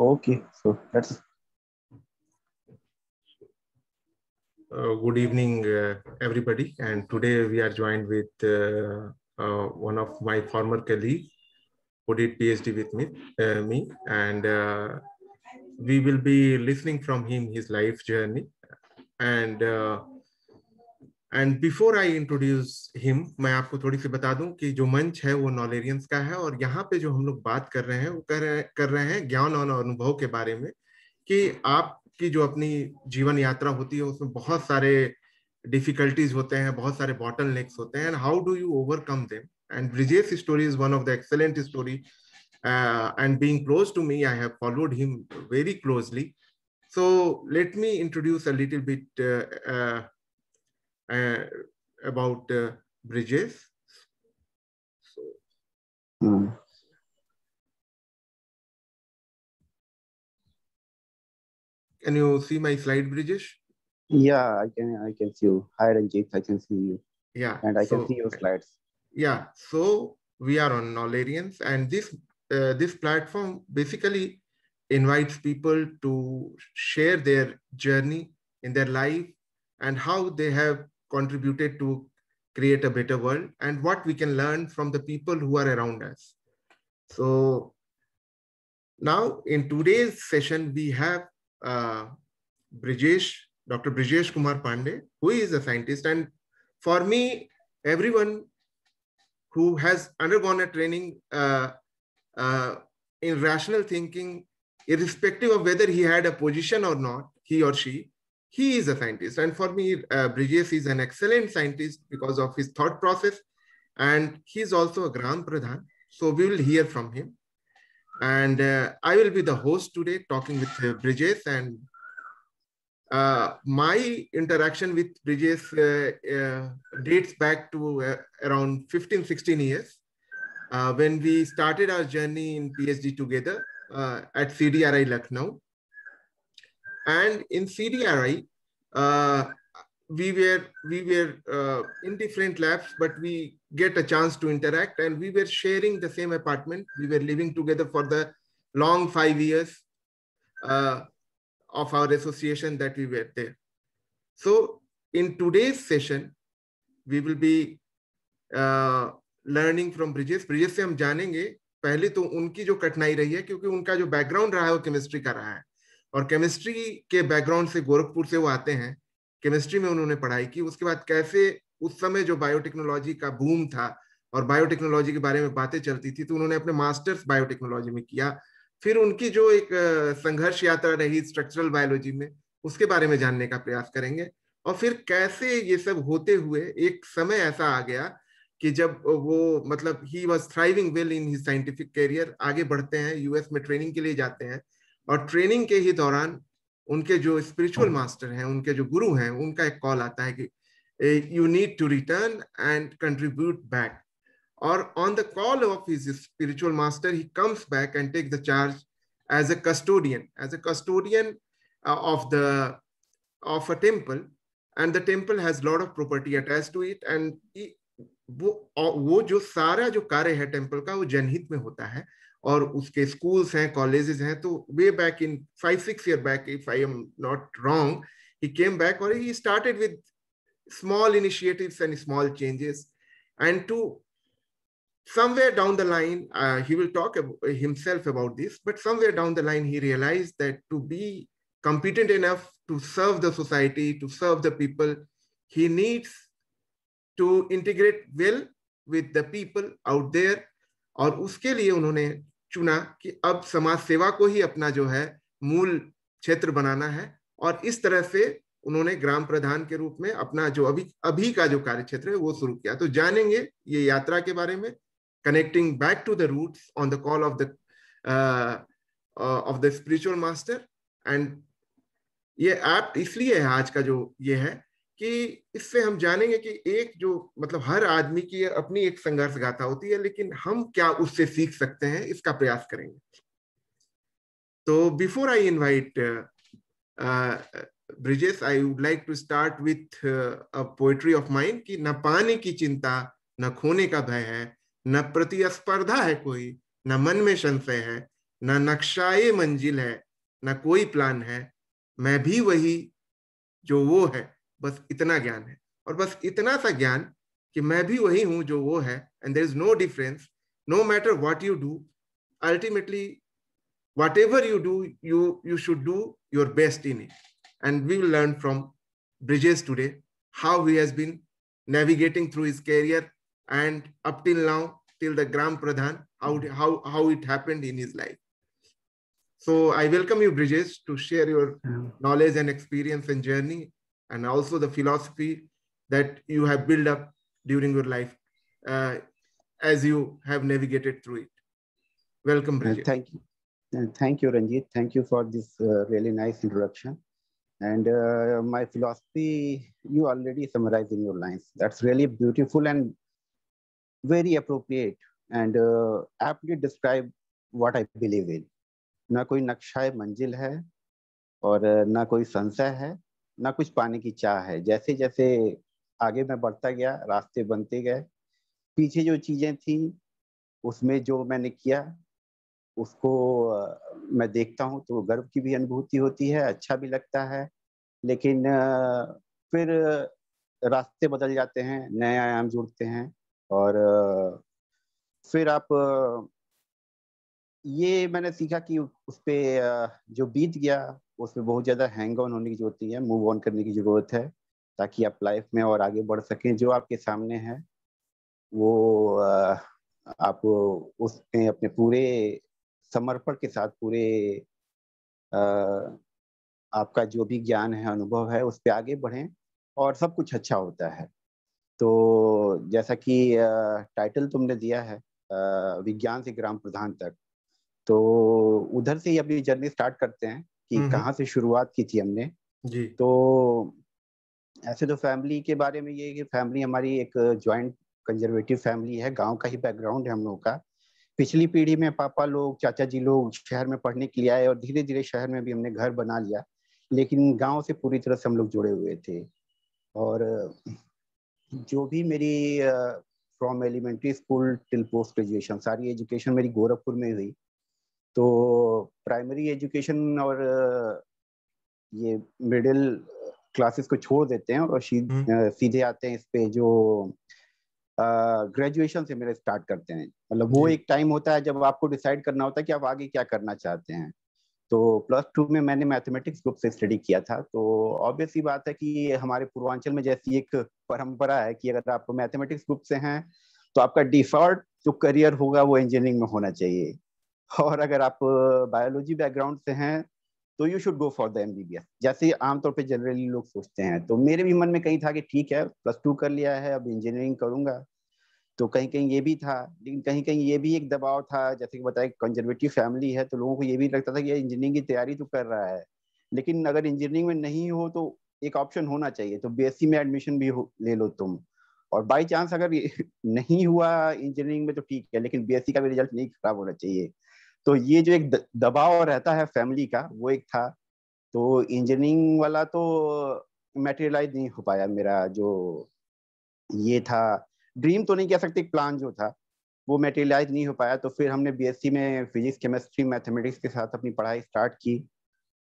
Okay, so that's. Uh, good evening, uh, everybody. And today we are joined with uh, uh one of my former colleague who did PhD with me, uh, me and uh, we will be listening from him his life journey and and before I introduce him मैं आपको थोड़ी सी बता दूं कि जो मंच है वो नॉलेरियंस का है और यहाँ पे जो हम लोग बात कर रहे हैं वो कर रहे कर रहे हैं ज्ञान और अनुभव के बारे में कि आपकी जो अपनी जीवन यात्रा होती है उसमें बहुत सारे डिफिकल्टीज होते हैं बहुत सारे बॉटल नेक्स होते हैं and how do you overcome them and Brijesh story is one of the excellent story and being close to me I have followed him very closely so let me introduce a little bit Uh, about uh, bridges. So. Mm. Can you see my slide, Bridges? Yeah, I can. I can see you. Hi, Ranjit. I can see you. Yeah, and I so, can see your slides. Yeah, so we are on Nolarians, and this uh, this platform basically invites people to share their journey in their life and how they have contributed to create a better world and what we can learn from the people who are around us. So now in today's session, we have uh, Brijesh, Dr. Brijesh Kumar Pandey, who is a scientist. And for me, everyone who has undergone a training uh, uh, in rational thinking, irrespective of whether he had a position or not, he or she, he is a scientist. And for me, uh, Bridges is an excellent scientist because of his thought process. And he is also a Gram Pradhan. So we will hear from him. And uh, I will be the host today talking with uh, Bridges. And uh, my interaction with Bridges uh, uh, dates back to around 15, 16 years. when we started our journey in PhD together at CDRI Lucknow, And in CDRI, uh, we were we were uh, in different labs, but we get a chance to interact, and we were sharing the same apartment. We were living together for the long 5 years uh, of our association that we were there. So in today's session, we will be uh, learning from bridges bridges se hum janenge pehle to unki jo कठिनाई rahi hai kyunki unka jo background raha hai wo chemistry ka raha hai और chemistry के background से गोरखपुर से वो आते हैं chemistry में उन्होंने पढ़ाई की उसके बाद कैसे उस समय जो बायोटेक्नोलॉजी का बूम था और बायोटेक्नोलॉजी के बारे में बातें चलती थी तो उन्होंने अपने मास्टर्स बायोटेक्नोलॉजी में किया फिर उनकी जो एक संघर्ष यात्रा रही स्ट्रक्चरल बायोलॉजी में उसके बारे में जानने का प्रयास करेंगे और फिर कैसे ये सब होते हुए एक समय ऐसा आ गया कि जब वो मतलब he was thriving well in his scientific career आगे बढ़ते हैं यूएस में ट्रेनिंग के लिए जाते हैं और ट्रेनिंग के ही दौरान उनके जो स्पिरिचुअल मास्टर हाँ। हैं उनके जो गुरु हैं उनका एक कॉल आता है कि you need to return and contribute back और on the call of his spiritual master he comes back and take the charge as a custodian as a custodian of the of a temple and the temple has lot of property attach to it and वो वो जो सारा जो कार्य है temple का वो जनहित में होता है और उसके स्कूल्स हैं कॉलेजेस हैं तो way back in five six year back if I am not wrong he came back और he started with small initiatives and small changes and to somewhere down the line he will talk himself about this but somewhere down the line he realize that to be competent enough to serve the society to serve the people he needs to integrate well with the people out there और उसके लिए उन्होंने चुना कि अब समाज सेवा को ही अपना जो है मूल क्षेत्र बनाना है और इस तरह से उन्होंने ग्राम प्रधान के रूप में अपना जो अभी अभी का जो कार्य क्षेत्र है वो शुरू किया तो जानेंगे ये यात्रा के बारे में connecting back to the roots on the call of the of the spiritual master and ये ऐप इसलिए है आज का जो ये है कि इससे हम जानेंगे कि एक जो मतलब हर आदमी की अपनी एक संघर्ष गाथा होती है लेकिन हम क्या उससे सीख सकते हैं इसका प्रयास करेंगे तो before I invite Brijesh I would like to start with a poetry of mind कि न पाने की चिंता न खोने का भय है न प्रतिस्पर्धा है कोई न मन में संशय है न नक्शाए मंजिल है न कोई प्लान है मैं भी वही जो वो है बस इतना ज्ञान है और बस इतना सा ज्ञान कि मैं भी वही हूं जो वो है and there is no difference no matter what you do ultimately whatever you do you you should do your best in it and we learn from Brijesh today how he has been navigating through his career and up till now till the gram pradhan how how how it happened in his life so i welcome you bridges to share your knowledge and experience and journey and also the philosophy that you have built up during your life uh, as you have navigated through it. Welcome, Bridget. Uh, thank you. Uh, thank you, Ranjit. Thank you for this uh, really nice introduction. And uh, my philosophy, you already summarized in your lines. That's really beautiful and very appropriate and uh, aptly describe what I believe in. ना कोई नक्शा मंजिल है और ना कोई संशय है ना कुछ पाने की चाह है जैसे जैसे आगे मैं बढ़ता गया रास्ते बनते गए पीछे जो चीज़ें थी उसमें जो मैंने किया उसको मैं देखता हूँ तो गर्व की भी अनुभूति होती है अच्छा भी लगता है लेकिन फिर रास्ते बदल जाते हैं नए आयाम जुड़ते हैं और फिर आप ये मैंने सीखा कि उस पर जो बीत गया उसमें बहुत ज़्यादा हैंग ऑन होने की जरूरत नहीं है मूव ऑन करने की ज़रूरत है ताकि आप लाइफ में और आगे बढ़ सकें जो आपके सामने है वो आप उसमें अपने पूरे समर्पण के साथ पूरे आपका जो भी ज्ञान है अनुभव है उस पर आगे बढ़ें और सब कुछ अच्छा होता है तो जैसा कि टाइटल तुमने दिया है विज्ञान से ग्राम प्रधान तक तो उधर से ही अपनी जर्नी स्टार्ट करते हैं कि हम्म, हम्म। कहाँ से शुरुआत की थी हमने जी तो ऐसे तो फैमिली के बारे में ये कि फैमिली हमारी एक ज्वाइंट कंजर्वेटिव फैमिली है गांव का ही बैकग्राउंड है हम लोगों का पिछली पीढ़ी में पापा लोग चाचा जी लोग शहर में पढ़ने के लिए आए और धीरे धीरे शहर में भी हमने घर बना लिया लेकिन गांव से पूरी तरह से हम लोग जुड़े हुए थे और जो भी मेरी from elementary school till post graduation सारी एजुकेशन मेरी गोरखपुर में हुई तो प्राइमरी एजुकेशन और ये मिडिल क्लासेस को छोड़ देते हैं और हम्म। सीधे आते हैं इस पे जो ग्रेजुएशन से मेरे स्टार्ट करते हैं मतलब वो एक टाइम होता है जब आपको डिसाइड करना होता है कि आप आगे क्या करना चाहते हैं तो प्लस टू में मैंने मैथमेटिक्स ग्रुप से स्टडी किया था तो ऑब्वियस ही बात है कि हमारे पूर्वांचल में जैसी एक परंपरा है कि अगर आप मैथमेटिक्स ग्रुप से हैं तो आपका डिफॉल्ट जो करियर होगा वो इंजीनियरिंग में होना चाहिए और अगर आप बायोलॉजी बैकग्राउंड से हैं तो you should go for the M B B S जैसे आमतौर पर जनरली लोग सोचते हैं तो मेरे भी मन में कहीं था कि ठीक है प्लस टू कर लिया है अब इंजीनियरिंग करूंगा तो कहीं कहीं ये भी था लेकिन कहीं कहीं ये भी एक दबाव था जैसे कि बताया कंजर्वेटिव फैमिली है तो लोगों को ये भी लगता था कि इंजीनियरिंग की तैयारी तो कर रहा है लेकिन अगर इंजीनियरिंग में नहीं हो तो एक ऑप्शन होना चाहिए तो बी e में एडमिशन भी ले लो तुम और बाई चांस अगर नहीं हुआ इंजीनियरिंग में तो ठीक है लेकिन बी e का भी रिजल्ट नहीं खराब होना चाहिए तो ये जो एक दबाव रहता है फैमिली का वो एक था तो इंजीनियरिंग वाला तो मेटेरियलाइज नहीं हो पाया मेरा जो ये था ड्रीम तो नहीं कह सकते प्लान जो था वो मेटेरियलाइज नहीं हो पाया तो फिर हमने बीएससी में फिजिक्स केमिस्ट्री मैथमेटिक्स के साथ अपनी पढ़ाई स्टार्ट की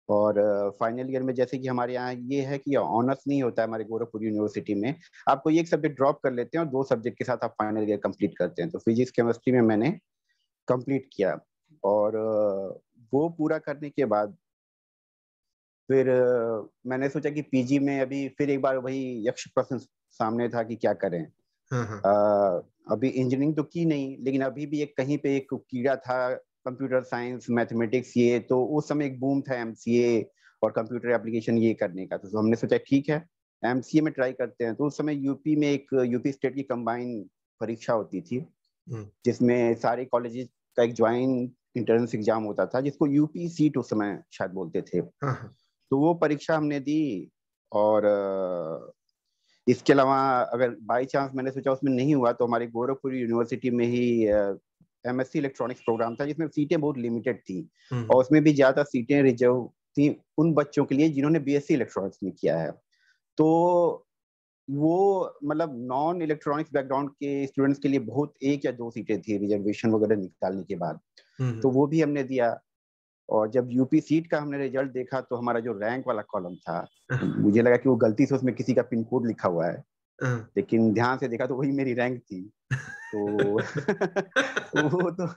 और फाइनल uh, ईयर में जैसे कि हमारे यहाँ ये है कि ऑनर्स नहीं होता है हमारे गोरखपुर यूनिवर्सिटी में आपको एक सब्जेक्ट ड्रॉप कर लेते हैं और दो सब्जेक्ट के साथ आप फाइनल ईयर कंप्लीट करते हैं तो फिजिक्स केमिस्ट्री में मैंने कंप्लीट किया और वो पूरा करने के बाद फिर मैंने सोचा कि पीजी में अभी फिर एक बार वही यक्ष प्रश्न सामने था कि क्या करें आ, हाँ, हाँ। अभी इंजीनियरिंग तो की नहीं लेकिन अभी भी एक कहीं पे एक कीड़ा था कंप्यूटर साइंस मैथमेटिक्स ये तो उस समय एक बूम था एमसीए और कंप्यूटर एप्लीकेशन ये करने का तो हमने सोचा ठीक है एम में ट्राई करते हैं तो उस समय यूपी में एक यूपी स्टेट की कंबाइन परीक्षा होती थी हम्म। जिसमें सारे कॉलेजेस का एक ज्वाइन इंट्रेंस एग्जाम होता था जिसको यूपी सीट उस समय शायद बोलते थे हाँ, हाँ। तो वो परीक्षा हमने दी और इसके अलावा अगर बाय चांस मैंने सोचा उसमें नहीं हुआ तो हमारी गोरखपुर यूनिवर्सिटी में ही एम एस इलेक्ट्रॉनिक्स प्रोग्राम था जिसमें सीटें बहुत लिमिटेड थी हम्म। और उसमें भी ज्यादा सीटें रिजर्व थी उन बच्चों के लिए जिन्होंने बी इलेक्ट्रॉनिक्स में किया है तो वो मतलब नॉन इलेक्ट्रॉनिक्स बैकग्राउंड के स्टूडेंट्स के लिए बहुत एक या दो सीटें थी रिजर्वेशन वगैरह निकालने के बाद हम्म, हम्म। तो वो भी हमने दिया और जब यूपी सीट का हमने रिजल्ट देखा तो हमारा जो रैंक वाला कॉलम था हाँ। मुझे लगा कि वो गलती से उसमें किसी का पिन कोड लिखा हुआ है हाँ। लेकिन ध्यान से देखा तो वही मेरी रैंक थी तो वो तो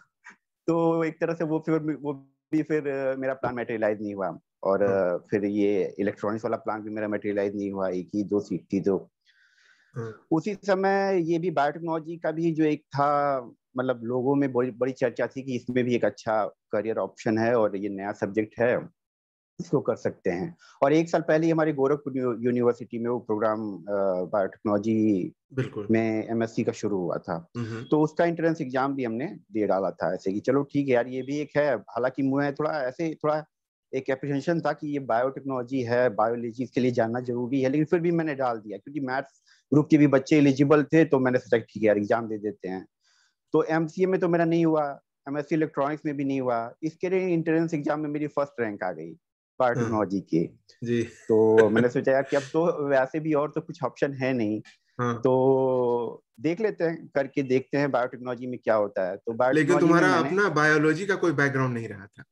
तो एक तरह से वो फिर वो भी फिर मेरा प्लान मेटेरियलाइज नहीं हुआ और हाँ। फिर ये इलेक्ट्रॉनिक्स वाला प्लान भी मेरा मेटेरियलाइज नहीं हुआ एक ही दो सीट थी तो उसी समय ये भी बायोटेक्नोलॉजी का भी जो एक था मतलब लोगों में बड़ी बड़ी चर्चा थी कि इसमें भी एक अच्छा करियर ऑप्शन है और ये नया सब्जेक्ट है इसको कर सकते हैं और एक साल पहले हमारे गोरखपुर यूनिवर्सिटी में वो प्रोग्राम बायोटेक्नोलॉजी में एमएससी का शुरू हुआ था हम्म। तो उसका एंट्रेंस एग्जाम भी हमने दे डाला था ऐसे कि चलो ठीक है यार ये भी एक है हालांकि मुझे थोड़ा ऐसे थोड़ा एक एप्रिहेंशन था कि ये बायोटेक्नोलॉजी है बायोलॉजी के लिए जानना जरूरी है लेकिन फिर भी मैंने डाल दिया क्योंकि मैथ्स ग्रुप के भी बच्चे एलिजिबल थे तो मैंने सोचा ठीक है यार एग्जाम दे देते हैं तो एम में तो मेरा नहीं हुआ एम इलेक्ट्रॉनिक्स में भी नहीं हुआ इसके लिए इंट्रेंस एग्जाम में मेरी फर्स्ट रैंक आ गई बायोटेक्नोलॉजी हम्म। के जी तो मैंने सोचा यार कि अब तो वैसे भी और तो कुछ ऑप्शन है नहीं हाँ। तो देख लेते हैं करके देखते हैं बायोटेक्नोलॉजी में क्या होता है तो लेकिन तुम्हारा अपना बायोलॉजी का कोई बैकग्राउंड नहीं रहा था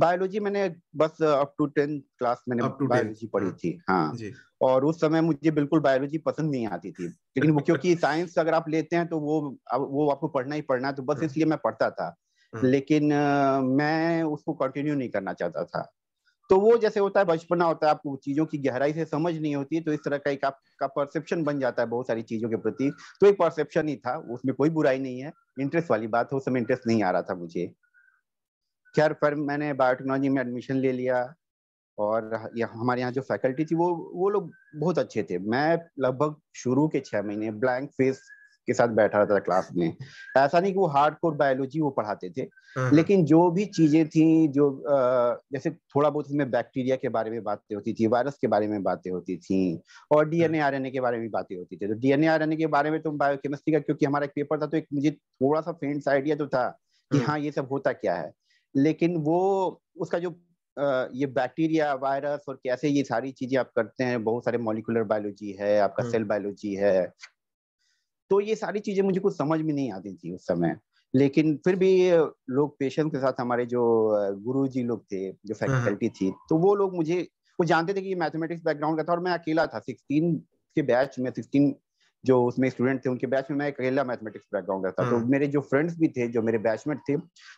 बायोलॉजी मैंने बस अप टू टेंथ क्लास मैंने बायोलॉजी पढ़ी हाँ। थी हाँ और उस समय मुझे बिल्कुल बायोलॉजी पसंद नहीं आती थी लेकिन क्योंकि साइंस अगर आप लेते हैं तो वो वो आपको पढ़ना ही पढ़ना है तो बस हाँ। इसलिए मैं पढ़ता था हाँ। लेकिन uh, मैं उसको कंटिन्यू नहीं करना चाहता था तो वो जैसे होता है बचपना होता है आपको चीजों की गहराई से समझ नहीं होती तो इस तरह का एक आपका परसेप्शन बन जाता है बहुत सारी चीजों के प्रति तो एक परसेप्शन ही था उसमें कोई बुराई नहीं है इंटरेस्ट वाली बात है उस समय इंटरेस्ट नहीं आ रहा था मुझे खैर फिर मैंने बायोटेक्नोलॉजी में एडमिशन ले लिया और यह, हमारे यहाँ जो फैकल्टी थी वो वो लोग बहुत अच्छे थे मैं लगभग शुरू के छः महीने ब्लैंक फेस के साथ बैठा रहता था क्लास में ऐसा नहीं कि वो हार्ड कोर बायोलॉजी वो पढ़ाते थे हाँ, हाँ। लेकिन जो भी चीजें थी जो जैसे थोड़ा बहुत इसमें बैक्टीरिया के बारे में बातें होती थी वायरस के बारे में बातें होती थी और डीएनए हाँ। आरएनए के बारे में बातें होती थी तो डीएनए आरएनए के बारे में तो बायोकेमिस्ट्री का क्योंकि हमारा एक पेपर था तो एक मुझे थोड़ा सा फेंट आइडिया तो था कि हाँ ये सब होता क्या है लेकिन वो उसका जो ये बैक्टीरिया वायरस और कैसे ये सारी चीजें आप करते हैं बहुत सारे मॉलिकुलर बायोलॉजी है आपका सेल हम्म। बायोलॉजी है तो ये सारी चीजें मुझे कुछ समझ में नहीं आती थी उस समय लेकिन फिर भी लोग पेशेंट के साथ हमारे जो गुरु जी लोग थे जो फैकल्टी हाँ, हाँ। थी तो वो लोग मुझे वो जानते थे कि मैथमेटिक्स बैकग्राउंड का था और मैं अकेला था सिक्सटीन के बैच में सिक्सटीन जो उसमें स्टूडेंट थे उनके बैच में मैं अकेला मैथमेटिक्स बैकग्राउंड रहता तो हाँ। मेरे जो फ्रेंड्स भी थे जो मेरे बैचमेट थे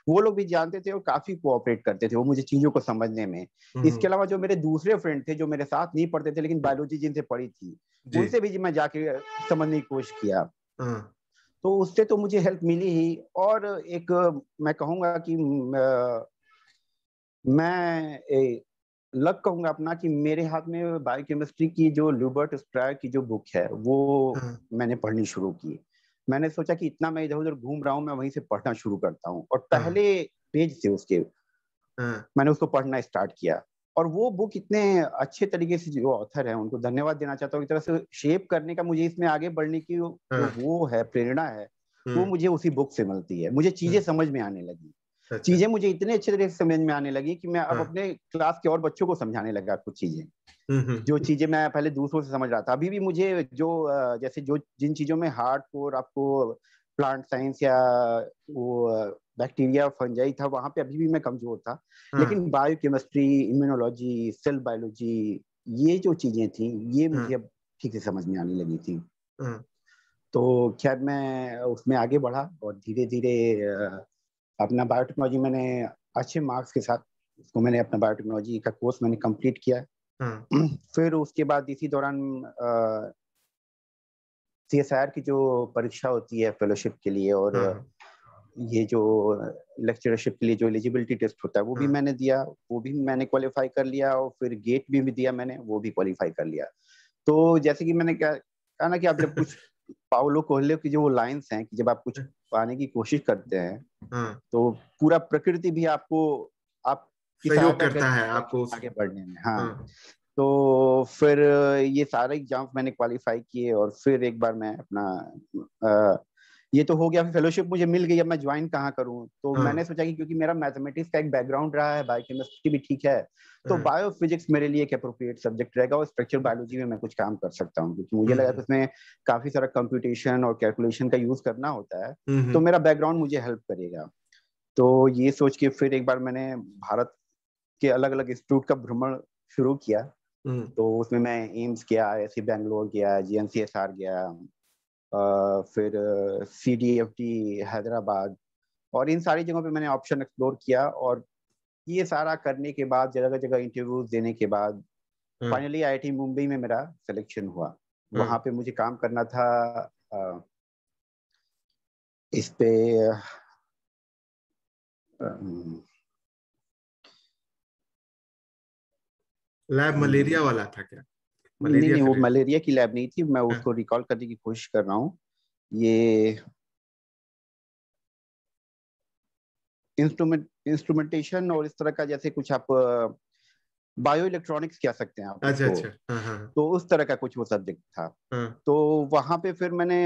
वो लोग भी जानते थे और काफी कोऑपरेट करते थे वो मुझे चीजों को समझने में हम्म। इसके अलावा जो मेरे दूसरे फ्रेंड थे जो मेरे साथ नहीं पढ़ते थे लेकिन बायोलॉजी जिनसे पढ़ी थी उनसे भी मैं जाके समझने की कोशिश किया हाँ। तो उससे तो मुझे हेल्प मिली ही और एक मैं कहूंगा कि मैं लग कहूंगा अपना कि मेरे हाथ में बायोकेमिस्ट्री की जो ल्यूबर्ट स्प्रायर की जो बुक है वो हाँ। मैंने पढ़नी शुरू की मैंने सोचा कि इतना मैं इधर उधर घूम रहा हूँ मैं वहीं से पढ़ना शुरू करता हूँ और हाँ। पहले पेज से उसके हाँ। मैंने उसको पढ़ना स्टार्ट किया और वो बुक इतने अच्छे तरीके से जो ऑथर है उनको धन्यवाद देना चाहता हूँ एक तरह से शेप करने का मुझे इसमें आगे बढ़ने की वो है प्रेरणा है वो मुझे उसी बुक से मिलती है मुझे चीजें समझ में आने लगी अच्छा, अच्छा। चीजें मुझे इतने अच्छे तरीके से समझ में आने लगी कि मैं अब हाँ। अपने क्लास के और बच्चों को समझाने लगा कुछ चीजें हम्म, हम्म, जो हम्म। चीजें मैं पहले दूसरों से समझ रहा था अभी भी मुझे जो जैसे जो जिन चीजों में हार्ड कोर आपको प्लांट साइंस या वो बैक्टीरिया फंजाई था वहां पे अभी भी मैं कमजोर था हाँ। लेकिन biochemistry immunology cell biology ये जो चीजें थी ये हाँ। मुझे अब ठीक से समझ में आने लगी थी तो खैर मैं उसमें आगे बढ़ा और धीरे धीरे अपना बायोटेक्नोलॉजी मैंने अच्छे मार्क्स के साथ उसको मैंने अपना बायोटेक्नोलॉजी का कोर्स मैंने कंप्लीट किया हम्म। फिर उसके बाद इसी दौरान सी एस आर की जो परीक्षा होती है फेलोशिप के लिए और हम्म। ये जो लेक्चरशिप के लिए जो एलिजिबिलिटी टेस्ट होता है वो भी हम्म। मैंने दिया वो भी मैंने क्वालिफाई कर लिया और फिर गेट भी, भी दिया मैंने वो भी क्वालिफाई कर लिया तो जैसे कि मैंने क्या कहा ना कि आप जब कुछ पाओलो कोहले की जो लाइंस हैं कि जब आप कुछ पाने की कोशिश करते हैं हाँ। तो पूरा प्रकृति भी आपको आप सहयोग करता है आपको आगे बढ़ने में हाँ।, हाँ, तो फिर ये सारे एग्जाम्स मैंने क्वालिफाई किए और फिर एक बार मैं अपना ये तो हो गया फेलोशिप मुझे मिल गई अब मैं ज्वाइन कहाँ करूँ तो हाँ. मैंने सोचा कि क्योंकि मेरा मैथमेटिक्स का एक बैकग्राउंड रहा है बायोकेमिस्ट्री भी ठीक है तो बायो हाँ। फिजिक्स मेरे लिए एक अप्रोप्रिएट सब्जेक्ट रहेगा और स्ट्रक्चर बायोलॉजी में मैं कुछ काम कर सकता हूँ क्योंकि मुझे लगा कि हम्म। उसमें काफी सारा कंप्यूटेशन और कैलकुलेशन का यूज करना होता है हम्म। तो मेरा बैकग्राउंड मुझे हेल्प करेगा तो ये सोच के फिर एक बार मैंने भारत के अलग अलग इंस्टीट्यूट का भ्रमण शुरू किया हम्म। तो उसमें मैं एम्स गया ऐसे बैंगलोर गया जीएनसीएसआर गया फिर C D F D Hyderabad और इन सारी जगहों पे मैंने ऑप्शन एक्सप्लोर किया और ये सारा करने के बाद जगह जगह इंटरव्यूज देने के बाद फाइनली आई मुंबई में मेरा सिलेक्शन हुआ हम्म। वहाँ पे मुझे काम करना था आ, इस पे लैब मलेरिया हम्म। वाला था क्या नहीं नहीं वो मलेरिया की लैब नहीं थी मैं हाँ। उसको रिकॉल करने की कोशिश कर रहा हूँ ये इंस्ट्रूमेंट इंस्ट्रूमेंटेशन और इस तरह का जैसे कुछ आप बायो इलेक्ट्रॉनिक्स कह सकते हैं आप अच्छा, अच्छा, हाँ, हाँ, हाँ। तो उस तरह का कुछ वो सब्जेक्ट था हाँ। तो वहां पे फिर मैंने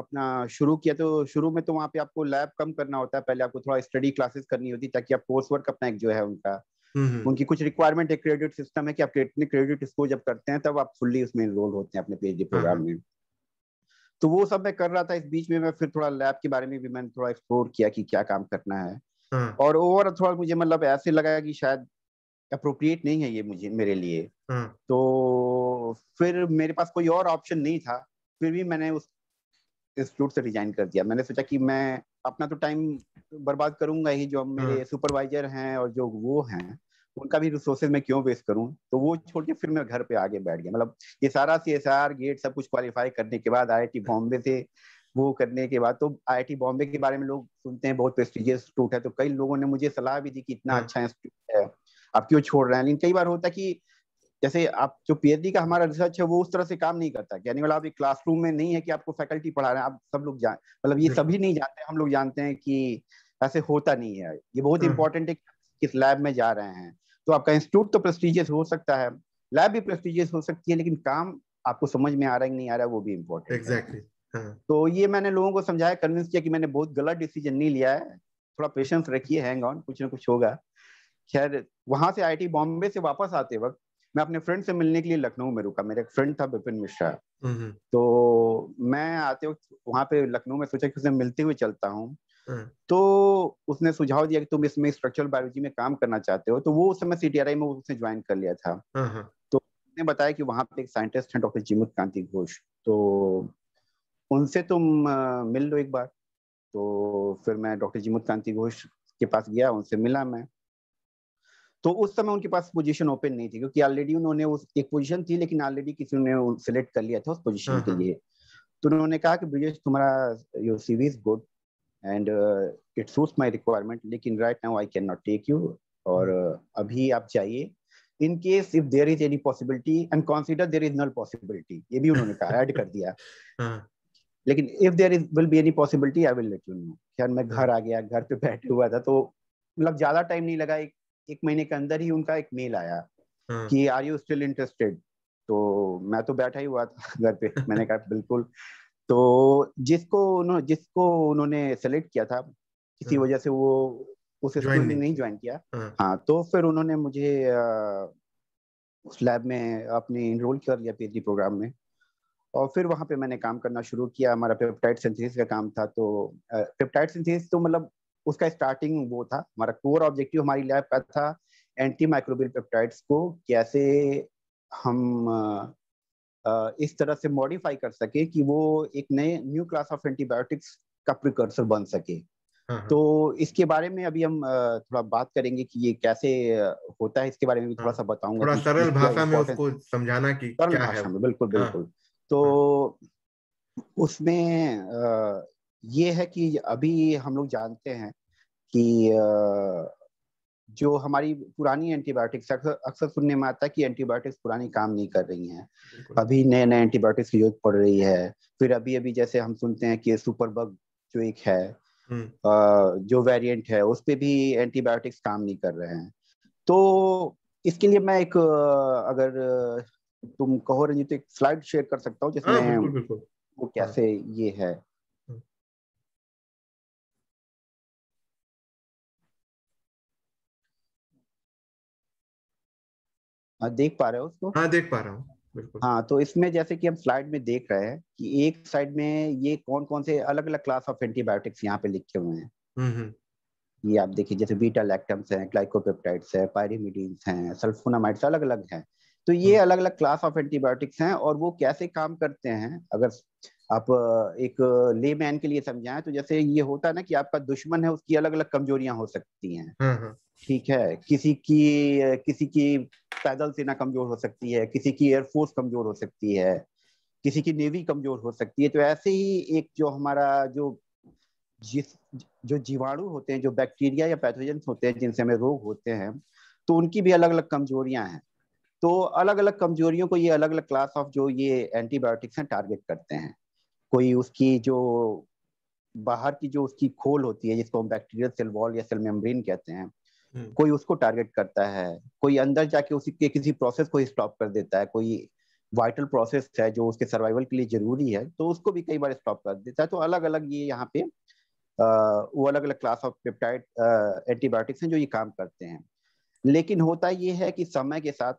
अपना शुरू किया तो शुरू में तो वहाँ पे आपको लैब कम करना होता है पहले आपको थोड़ा स्टडी क्लासेस करनी होती ताकि आप कोर्स वर्क अपना एक जो है उनका हम्म, हम्म। उनकी कुछ रिक्वायरमेंट है क्रेडिट सिस्टम है कि आप अपने क्रेडिट स्कोर जब करते हैं तब आप फुल्ली उसमें इनरोल होते हैं अपने पीएचडी प्रोग्राम हाँ, हाँ। में तो वो सब मैं कर रहा था इस बीच में मैं फिर थोड़ा लैब के बारे में भी मैंने थोड़ा एक्सप्लोर किया कि क्या काम करना है हाँ। और ओवर थोड़ा मुझे मतलब ऐसे लगा कि शायद अप्रोप्रिएट नहीं है ये मुझे मेरे लिए तो फिर मेरे पास कोई और ऑप्शन नहीं था फिर भी मैंने उस इंस्टीट्यूट से रिजाइन कर दिया मैंने सोचा कि मैं अपना तो टाइम बर्बाद करूंगा ही जो मेरे सुपरवाइजर हैं और जो वो हैं उनका भी रिसोर्सेज मैं क्यों वेस्ट करूं तो वो छोड़ के फिर मैं घर पे आगे बैठ गया मतलब ये सारा सी एस आर गेट सब कुछ क्वालिफाई करने के बाद आई बॉम्बे से वो करने के बाद तो आई बॉम्बे के बारे में लोग सुनते हैं बहुत प्रेस्टिजियस इंस्टीट्यूट है तो कई लोगों ने मुझे सलाह भी दी कि इतना हाँ। अच्छा इंस्टीट्यूट है आप क्यों छोड़ रहे हैं लेकिन कई बार होता है कि जैसे आप जो पीएचडी का हमारा रिसर्च है वो उस तरह से काम नहीं करता कहने वाला मतलब आप एक क्लासरूम में नहीं है कि आपको फैकल्टी पढ़ा रहे हैं आप सब लोग जान मतलब ये सभी नहीं जानते हम लोग जानते हैं कि ऐसे होता नहीं है ये बहुत इंपॉर्टेंट हाँ। है किस लैब में जा रहे हैं तो आपका इंस्टीट्यूट तो प्रेस्टिजियस हो सकता है लैब भी प्रेस्टिजियस हो सकती है लेकिन काम आपको समझ में आ रहा है कि नहीं आ रहा है वो भी इम्पोर्टेंट एग्जैक्टली हाँ। तो ये मैंने लोगों को समझाया कन्विंस किया कि मैंने बहुत गलत डिसीजन नहीं लिया है थोड़ा पेशेंस रखिए हैंग ऑन कुछ ना कुछ होगा खैर वहां से आई बॉम्बे से वापस आते वक्त मैं अपने फ्रेंड से मिलने के लिए लखनऊ में रुका मेरा एक फ्रेंड था बिपिन मिश्रा हम्म। तो मैं आते वक्त वहाँ पे लखनऊ में सोचा कि उसे मिलते हुए चलता हूँ हम्म। तो उसने सुझाव दिया कि तुम इसमें स्ट्रक्चरल बायोलॉजी में काम करना चाहते हो तो वो उस समय सीटीआरआई में उसने ज्वाइन कर लिया था हाँ, हाँ। तो उसने बताया कि वहां पे एक साइंटिस्ट हैं डॉक्टर जीमुत कांति घोष तो उनसे तुम मिल लो एक बार तो फिर मैं डॉक्टर जीमुत कांति घोष के पास गया उनसे मिला मैं तो उस समय उनके पास पोजीशन ओपन नहीं थी क्योंकि ऑलरेडी उन्होंने उस एक पोजीशन थी लेकिन ऑलरेडी किसी ने सिलेक्ट कर लिया था उस पोजीशन हाँ, के लिए तो उन्होंने कहा कि ब्रिजेश तुम्हारा your CV is good and it suits my requirement लेकिन right now I can not take you और uh, अभी आप जाइए in case if there is any possibility and consider there is not possibility ये भी उन्होंने कहा ऐड कर दिया हाँ। लेकिन if there is will be any possibility I will let you know यार मैं घर आ गया घर पे बैठे हुआ था तो मतलब ज्यादा टाइम नहीं लगा एक एक महीने के अंदर ही उनका एक मेल आया हाँ। कि आर यू स्टिल इंटरेस्टेड तो मैं तो बैठा ही हुआ था घर पे मैंने कहा बिल्कुल तो जिसको उन्हों, जिसको उन्होंने सेलेक्ट किया था किसी हाँ। वजह से वो उस स्कूल में नहीं ज्वाइन किया हाँ।, हाँ तो फिर उन्होंने मुझे उस लैब में अपने इनरोल कर लिया पी प्रोग्राम में और फिर वहाँ पे मैंने काम करना शुरू किया हमारा पेप्टाइड सिंथेसिस का काम था तो पेप्टाइड सिंथेसिस तो मतलब उसका स्टार्टिंग वो था हमारा कोर ऑब्जेक्टिव हमारी लैब का था एंटी माइक्रोबियल पेप्टाइड्स को कैसे हम इस तरह से मॉडिफाई कर सके कि वो एक नए न्यू क्लास ऑफ एंटीबायोटिक्स का प्रिकर्सर बन सके हाँ, हाँ। तो इसके बारे में अभी हम थोड़ा बात करेंगे कि ये कैसे होता है इसके बारे में भी थोड़ा हाँ। सा बताऊंगा थोड़ा सरल भाषा में उसको समझाना कि सरल भाषा में बिल्कुल बिल्कुल तो उसमें ये है कि अभी हम लोग जानते हैं कि जो हमारी पुरानी एंटीबायोटिक्स अक्सर सुनने में आता है कि एंटीबायोटिक्स पुरानी काम नहीं कर रही हैं अभी नए नए एंटीबायोटिक्स की जरूरत पड़ रही है फिर अभी अभी जैसे हम सुनते हैं कि सुपर बग जो एक है हम्म। जो वेरिएंट है उस पर भी एंटीबायोटिक्स काम नहीं कर रहे हैं तो इसके लिए मैं एक अगर तुम कहो रंजीत तो एक स्लाइड शेयर कर सकता हूँ जिसमें हाँ, वो कैसे ये है देख पा रहे हो उसको हाँ देख पा रहा हूँ हाँ तो इसमें जैसे कि हम स्लाइड में देख रहे हैं कि एक साइड में ये कौन कौन से अलग अलग क्लास ऑफ एंटीबायोटिक्स यहाँ पे लिखे हुए हैं हम्म, हम्म। ये आप देखिए जैसे बीटा लैक्टम्स हैं ग्लाइकोपेप्टाइड्स हैं पायरीमिडीन्स हैं सल्फोनामाइड्स अलग अलग हैं तो ये अलग अलग क्लास ऑफ एंटीबायोटिक्स हैं और वो कैसे काम करते हैं अगर आप एक लेमैन के लिए समझाएं तो जैसे ये होता है ना कि आपका दुश्मन है उसकी अलग अलग कमजोरियां हो सकती हैं हाँ, हाँ। ठीक है किसी की किसी की पैदल सेना कमजोर हो सकती है किसी की एयरफोर्स कमजोर हो सकती है किसी की नेवी कमजोर हो सकती है तो ऐसे ही एक जो हमारा जो जिस जो जीवाणु होते हैं जो बैक्टीरिया या पैथोजन होते हैं जिनसे हमें रोग होते हैं तो उनकी भी अलग अलग कमजोरियां हैं तो अलग अलग कमजोरियों को ये अलग अलग क्लास ऑफ जो ये एंटीबायोटिक्स हैं टारगेट करते हैं कोई उसकी जो बाहर की जो उसकी खोल होती है जिसको हम बैक्टीरियल सेल वॉल या सेल मेम्ब्रेन कहते हैं हम्म। कोई उसको टारगेट करता है कोई अंदर जाके उसी के किसी प्रोसेस को स्टॉप कर देता है कोई वाइटल प्रोसेस है जो उसके सर्वाइवल के लिए जरूरी है तो उसको भी कई बार स्टॉप कर देता है तो अलग अलग ये यहाँ पे आ, वो अलग अलग क्लास ऑफ पेप्टाइड एंटीबायोटिक्स हैं जो ये काम करते हैं लेकिन होता ये है कि समय के साथ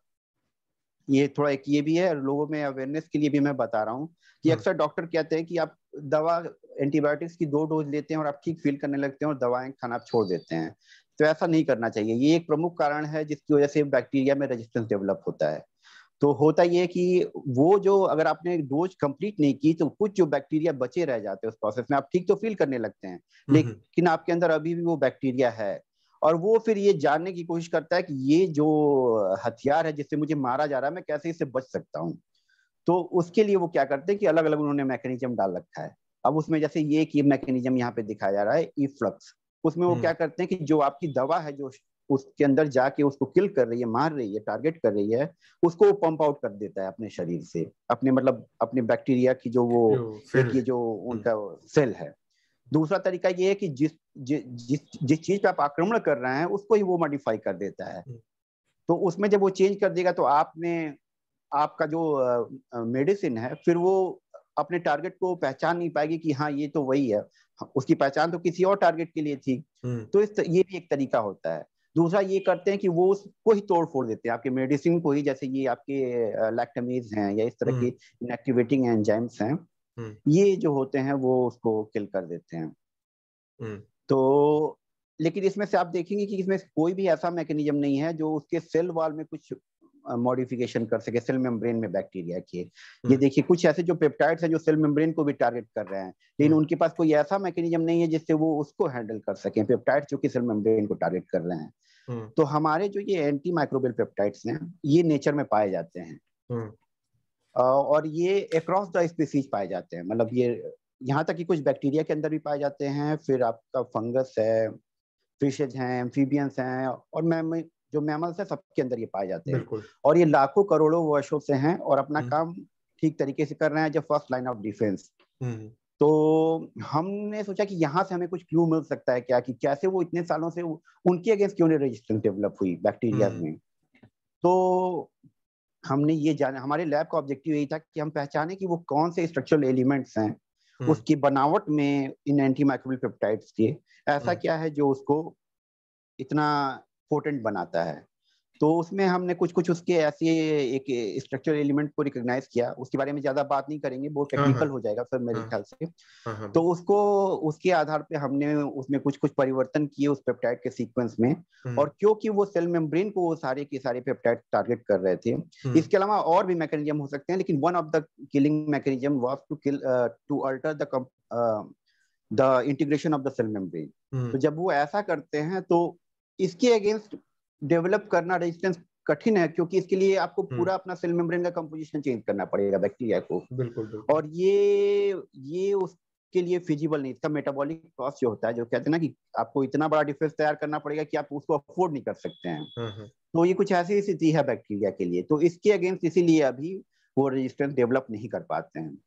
ये थोड़ा एक ये भी है और लोगों में अवेयरनेस के लिए भी मैं बता रहा हूँ कि हम्म। अक्सर डॉक्टर कहते हैं कि आप दवा एंटीबायोटिक्स की दो डोज लेते हैं और आप ठीक फील करने लगते हैं और दवाएं खाना आप छोड़ देते हैं तो ऐसा नहीं करना चाहिए ये एक प्रमुख कारण है जिसकी वजह से बैक्टीरिया में रेजिस्टेंस डेवलप होता है तो होता यह कि वो जो अगर आपने डोज कंप्लीट नहीं की तो कुछ जो बैक्टीरिया बचे रह जाते हैं उस प्रोसेस में आप ठीक तो फील करने लगते हैं हम्म, हम्म। लेकिन आपके अंदर अभी भी वो बैक्टीरिया है और वो फिर ये जानने की कोशिश करता है कि ये जो हथियार है जिससे मुझे मारा जा रहा है मैं कैसे इससे बच सकता हूँ तो उसके लिए वो क्या करते हैं कि अलग अलग उन्होंने मैकेनिज्म डाल रखा है अब उसमें जैसे ये कि मैकेनिज्म यहाँ पे दिखाया जा रहा है ई फ्लक्स उसमें वो हम्म। क्या करते हैं कि जो आपकी दवा है जो उसके अंदर जाके उसको किल कर रही है मार रही है टारगेट कर रही है उसको वो पंप आउट कर देता है अपने शरीर से अपने मतलब अपने बैक्टीरिया की जो वो ये जो हम्म। उनका सेल है दूसरा तरीका ये है कि जिस जिस जिस चीज पे आप आक्रमण कर रहे हैं उसको ही वो मॉडिफाई कर देता है हम्म। तो उसमें जब वो चेंज कर देगा तो आपने आपका जो मेडिसिन है फिर वो अपने टारगेट को पहचान नहीं पाएगी कि हाँ ये तो वही है हाँ, उसकी पहचान तो किसी और टारगेट के लिए थी हम्म। तो इस ये भी एक तरीका होता है दूसरा ये करते हैं कि वो उसको ही तोड़ फोड़ देते हैं आपके मेडिसिन को ही जैसे ये आपके लैक्टमीज हैं या इस तरह की इनएक्टिवेटिंग एंजाइम्स हैं हम्म। ये जो होते हैं वो उसको किल कर देते हैं हम्म। तो लेकिन इसमें से आप देखेंगे कि इसमें कोई भी ऐसा मैकेनिज्म नहीं है जो उसके सेल वाल में कुछ मॉडिफिकेशन कर सके सेल मेम्ब्रेन में बैक्टीरिया के हम्म। ये देखिए कुछ ऐसे जो पेप्टाइड्स हैं जो सेल मेम्ब्रेन को भी टारगेट कर रहे हैं लेकिन हम्म। उनके पास कोई ऐसा मैकेनिज्म नहीं है जिससे वो उसको हैंडल कर सके पेप्टाइड्स जो कि सेल मेम्ब्रेन को टारगेट कर रहे हैं हम्म। तो हमारे जो ये एंटी माइक्रोबियल पेप्टाइड्स हैं ये नेचर में पाए जाते हैं और ये अक्रॉस द स्पीसीज पाए जाते हैं मतलब ये यहाँ तक कि कुछ बैक्टीरिया के अंदर भी पाए जाते हैं फिर आपका फंगस है फिशेज हैं एम्फीबियंस हैं और मैम जो मैमल्स है सबके अंदर ये पाए जाते हैं और ये लाखों करोड़ों वर्षों से हैं और अपना हम्म। काम ठीक तरीके से कर रहे हैं जब फर्स्ट लाइन ऑफ डिफेंस तो हमने सोचा कि यहाँ से हमें कुछ क्लू मिल सकता है क्या कि कैसे वो इतने सालों से उनके अगेंस्ट क्यों नहीं रेजिस्टेंस डेवलप हुई बैक्टीरिया हम्म। में तो हमने ये जाना हमारे लैब का ऑब्जेक्टिव यही था कि हम पहचाने कि वो कौन से स्ट्रक्चरल एलिमेंट्स हैं हम्म। उसकी बनावट में इन एंटी माइक्रोबियल पेप्टाइड्स के ऐसा क्या है जो उसको इतना पोटेंट बनाता है तो उसमें हमने कुछ कुछ उसके ऐसे एक स्ट्रक्चरल एलिमेंट को रिकॉग्नाइज किया उसके बारे में ज्यादा बात नहीं करेंगे बहुत टेक्निकल हाँ, हाँ। हो जाएगा फिर मेरे हाँ। ख्याल से तो उसको उसके आधार पे हमने उसमें कुछ कुछ परिवर्तन किए उस पेप्टाइड के सीक्वेंस में हम्म। और क्योंकि वो सेल मेम्ब्रेन को वो सारे के सारे पेप्टाइड टारगेट कर रहे थे हम्म। इसके अलावा और भी मैकेनिज्म हो सकते हैं लेकिन one of the killing mechanism was to kill to alter the the integration of the cell membrane तो जब वो ऐसा करते हैं तो इसके अगेंस्ट डेवलप करना रेजिस्टेंस कठिन है क्योंकि इसके लिए आपको हम्म। पूरा अपना सेल मेम्ब्रेन का कंपोजिशन चेंज करना पड़ेगा बैक्टीरिया को बिल्कुल, बिल्कुल और ये ये उसके लिए फिजिबल नहीं इसका मेटाबॉलिक कॉस्ट जो होता है जो कहते हैं ना कि आपको इतना बड़ा डिफरेंस तैयार करना पड़ेगा कि आप उसको अफोर्ड नहीं कर सकते हैं हाँ, हाँ। तो ये कुछ ऐसी स्थिति है बैक्टीरिया के लिए तो इसके अगेंस्ट इसीलिए अभी वो रेजिस्टेंस डेवलप नहीं कर पाते हैं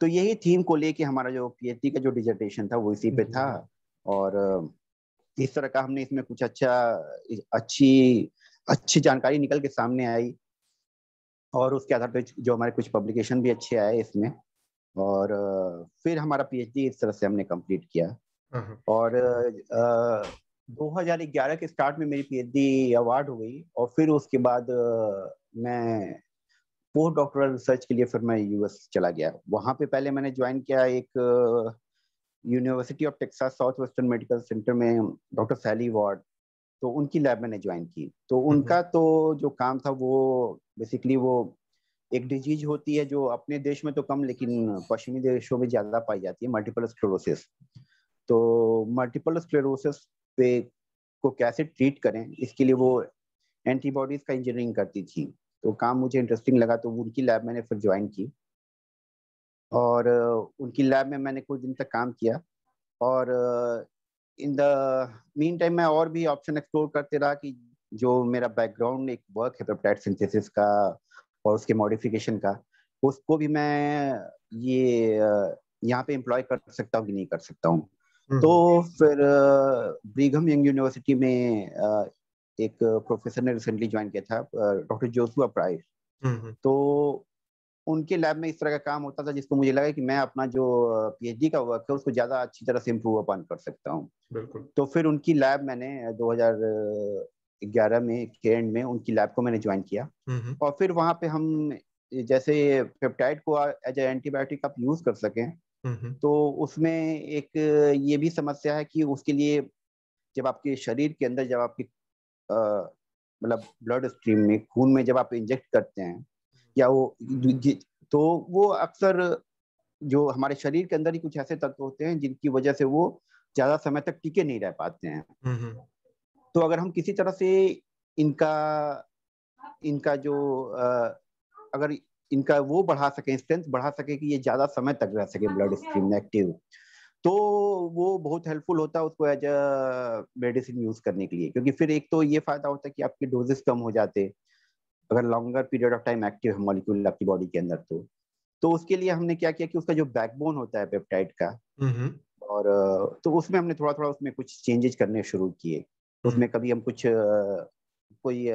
तो यही थीम को लेके हमारा जो पीएचडी का जो डिजर्टेशन था वो इसी पे हम्म, था हम्म। और इस तरह का हमने इसमें कुछ अच्छा अच्छी अच्छी जानकारी निकल के सामने आई और उसके आधार पर जो हमारे कुछ पब्लिकेशन भी अच्छे आए इसमें और फिर हमारा पीएचडी इस तरह से हमने कंप्लीट किया हाँ, हाँ। और आ, 2011 के स्टार्ट में मेरी पीएचडी अवार्ड हो गई और फिर उसके बाद मैं पोस्ट डॉक्टरल रिसर्च के लिए फिर मैं यूएस चला गया वहाँ पे पहले मैंने ज्वाइन किया एक University of Texas Southwestern Medical Center में डॉक्टर सैली वार्ड तो उनकी लैब मैंने ज्वाइन की तो उनका तो जो काम था वो बेसिकली वो एक डिजीज होती है जो अपने देश में तो कम लेकिन पश्चिमी देशों में ज़्यादा पाई जाती है मल्टीपल स्क्लेरोसिस तो मल्टीपल स्क्लेरोसिस पे को कैसे ट्रीट करें इसके लिए वो एंटीबॉडीज़ का इंजीनियरिंग करती थी तो काम मुझे इंटरेस्टिंग लगा तो उनकी लैब मैंने फिर ज्वाइन की और उनकी लैब में मैंने कुछ दिन तक काम किया और इन द मीन टाइम मैं और भी ऑप्शन एक्सप्लोर करते रहा कि जो मेरा बैकग्राउंड एक वर्क है पेप्टाइड सिंथेसिस का और उसके मॉडिफिकेशन का उसको भी मैं ये यहाँ पे एम्प्लॉय कर सकता हूँ कि नहीं कर सकता हूँ हम्म। तो फिर ब्रीघम यंग यूनिवर्सिटी में एक प्रोफेसर ने रिसेंटली ज्वाइन किया था डॉक्टर जोसुआ प्राइस हम्म, हम्म। तो उनके लैब में इस तरह का काम होता था जिसको मुझे लगा कि मैं अपना जो पीएचडी का वर्क है उसको ज़्यादा अच्छी तरह से इम्प्रूव अपन कर सकता हूँ तो फिर उनकी लैब मैंने 2011 में के एंड में उनकी लैब को मैंने ज्वाइन किया हम्म, हम्म। और फिर वहाँ पे हम जैसे पेप्टाइड को एज एंटीबायोटिक आप यूज़ कर सकें हम्म, तो उसमें एक ये भी समस्या है कि उसके लिए जब आपके शरीर के अंदर जब आपकी मतलब ब्लड स्ट्रीम में खून में जब आप इंजेक्ट करते हैं या वो तो वो अक्सर जो हमारे शरीर के अंदर ही कुछ ऐसे तत्व होते हैं जिनकी वजह से वो ज्यादा समय तक टिके नहीं रह पाते हैं तो अगर हम किसी तरह से इनका इनका जो अगर इनका वो बढ़ा सके स्ट्रेंथ बढ़ा सके कि ये ज्यादा समय तक रह सके ब्लड स्ट्रीम में एक्टिव तो वो बहुत हेल्पफुल होता है उसको एज अ मेडिसिन यूज करने के लिए क्योंकि फिर एक तो ये फायदा होता है कि आपके डोजेस कम हो जाते अगर longer period of time active है मॉलिक्यूल आपकी बॉडी के अंदर तो तो उसके लिए हमने क्या किया कि उसका जो बैकबोन होता है पेप्टाइड का और तो उसमें हमने थोड़ा थोड़ा उसमें कुछ चेंजेस करने शुरू किए हम्म। उसमें कभी हम कुछ कोई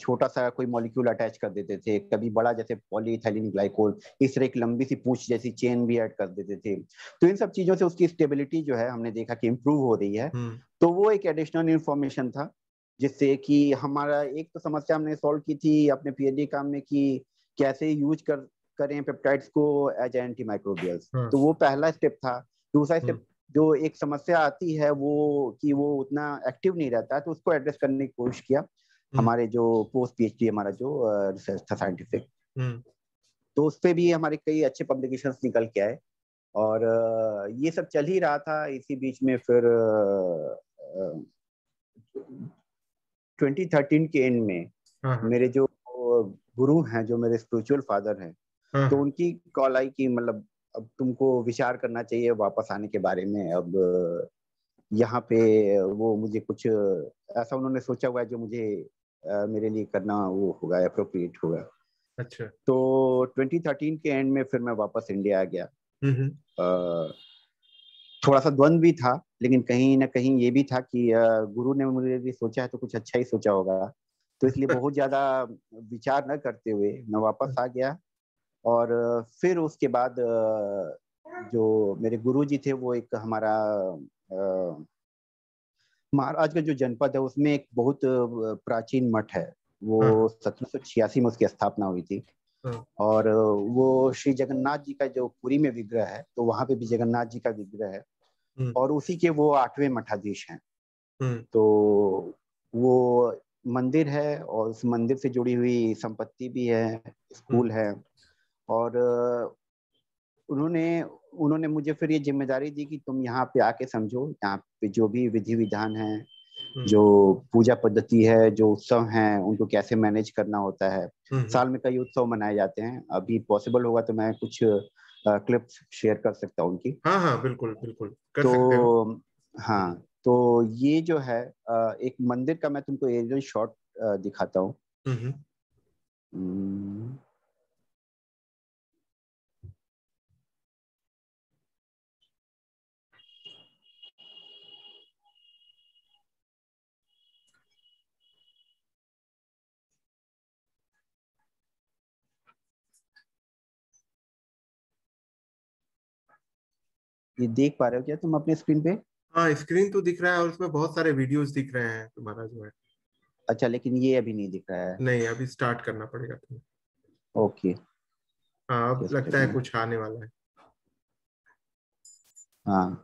छोटा सा कोई मॉलिक्यूल अटैच कर देते थे कभी बड़ा जैसे पॉलीथैलिन ग्लाइकोल इस तरह एक लंबी सी पूछ जैसी चेन भी ऐड कर देते थे तो इन सब चीजों से उसकी स्टेबिलिटी जो है हमने देखा कि इम्प्रूव हो रही है हम्म। तो वो एक एडिशनल इन्फॉर्मेशन था जिससे कि हमारा एक तो समस्या हमने सॉल्व की थी अपने पीएचडी काम में कि कैसे यूज कर करें पेप्टाइड्स को एज एंटी माइक्रोबियल तो वो पहला स्टेप था दूसरा स्टेप हाँ। जो एक समस्या आती है वो कि वो उतना एक्टिव नहीं रहता तो उसको एड्रेस करने की कोशिश किया हाँ। हमारे जो पोस्ट पीएचडी हमारा जो रिसर्च था साइंटिफिक हाँ। तो उस पर भी हमारे कई अच्छे पब्लिकेशन निकल के आए और ये सब चल ही रहा था इसी बीच में फिर 2013 के एंड में हाँ, हाँ। मेरे जो गुरु हैं जो मेरे स्पिरिचुअल फादर हैं हाँ, तो उनकी कॉल आई कि मतलब अब तुमको विचार करना चाहिए वापस आने के बारे में अब यहाँ पे वो मुझे कुछ ऐसा उन्होंने सोचा हुआ है जो मुझे आ, मेरे लिए करना वो होगा अप्रोप्रिएट होगा अच्छा तो 2013 के एंड में फिर मैं वापस इंडिया आ गया आ, हम्म, हम्म। थोड़ा सा द्वंद भी था लेकिन कहीं ना कहीं ये भी था कि गुरु ने मुझे भी सोचा है तो कुछ अच्छा ही सोचा होगा तो इसलिए बहुत ज्यादा विचार न करते हुए मैं वापस आ गया और फिर उसके बाद जो मेरे गुरु जी थे वो एक हमारा महाराज का जो जनपद है उसमें एक बहुत प्राचीन मठ है वो हाँ। सत्रह में उसकी स्थापना हुई थी हाँ। और वो श्री जगन्नाथ जी का जो पुरी में विग्रह है तो वहां पे भी जगन्नाथ जी का विग्रह है हम्म। और उसी के वो आठवें मठाधीश हैं हम्म। तो वो मंदिर है और उस मंदिर से जुड़ी हुई संपत्ति भी है स्कूल हम्म। है और उन्होंने उन्होंने मुझे फिर ये जिम्मेदारी दी कि तुम यहाँ पे आके समझो यहाँ पे जो भी विधि विधान है जो पूजा पद्धति है जो उत्सव है उनको कैसे मैनेज करना होता है साल में कई उत्सव मनाए जाते हैं अभी पॉसिबल होगा तो मैं कुछ क्लिप्स शेयर कर सकता हूँ उनकी हाँ हाँ बिल्कुल बिल्कुल कर तो सकते हाँ तो ये जो है एक मंदिर का मैं तुमको एरियल शॉट दिखाता हूँ हम्म, हम्म। ये देख पा रहे हो क्या तुम अपने स्क्रीन पे हाँ स्क्रीन तो दिख रहा है और उसमें बहुत सारे वीडियोस दिख रहे हैं तुम्हारा जो है अच्छा लेकिन ये अभी नहीं दिख रहा है नहीं अभी स्टार्ट करना पड़ेगा तुम्हें ओके हाँ अब लगता है कुछ आने वाला है हाँ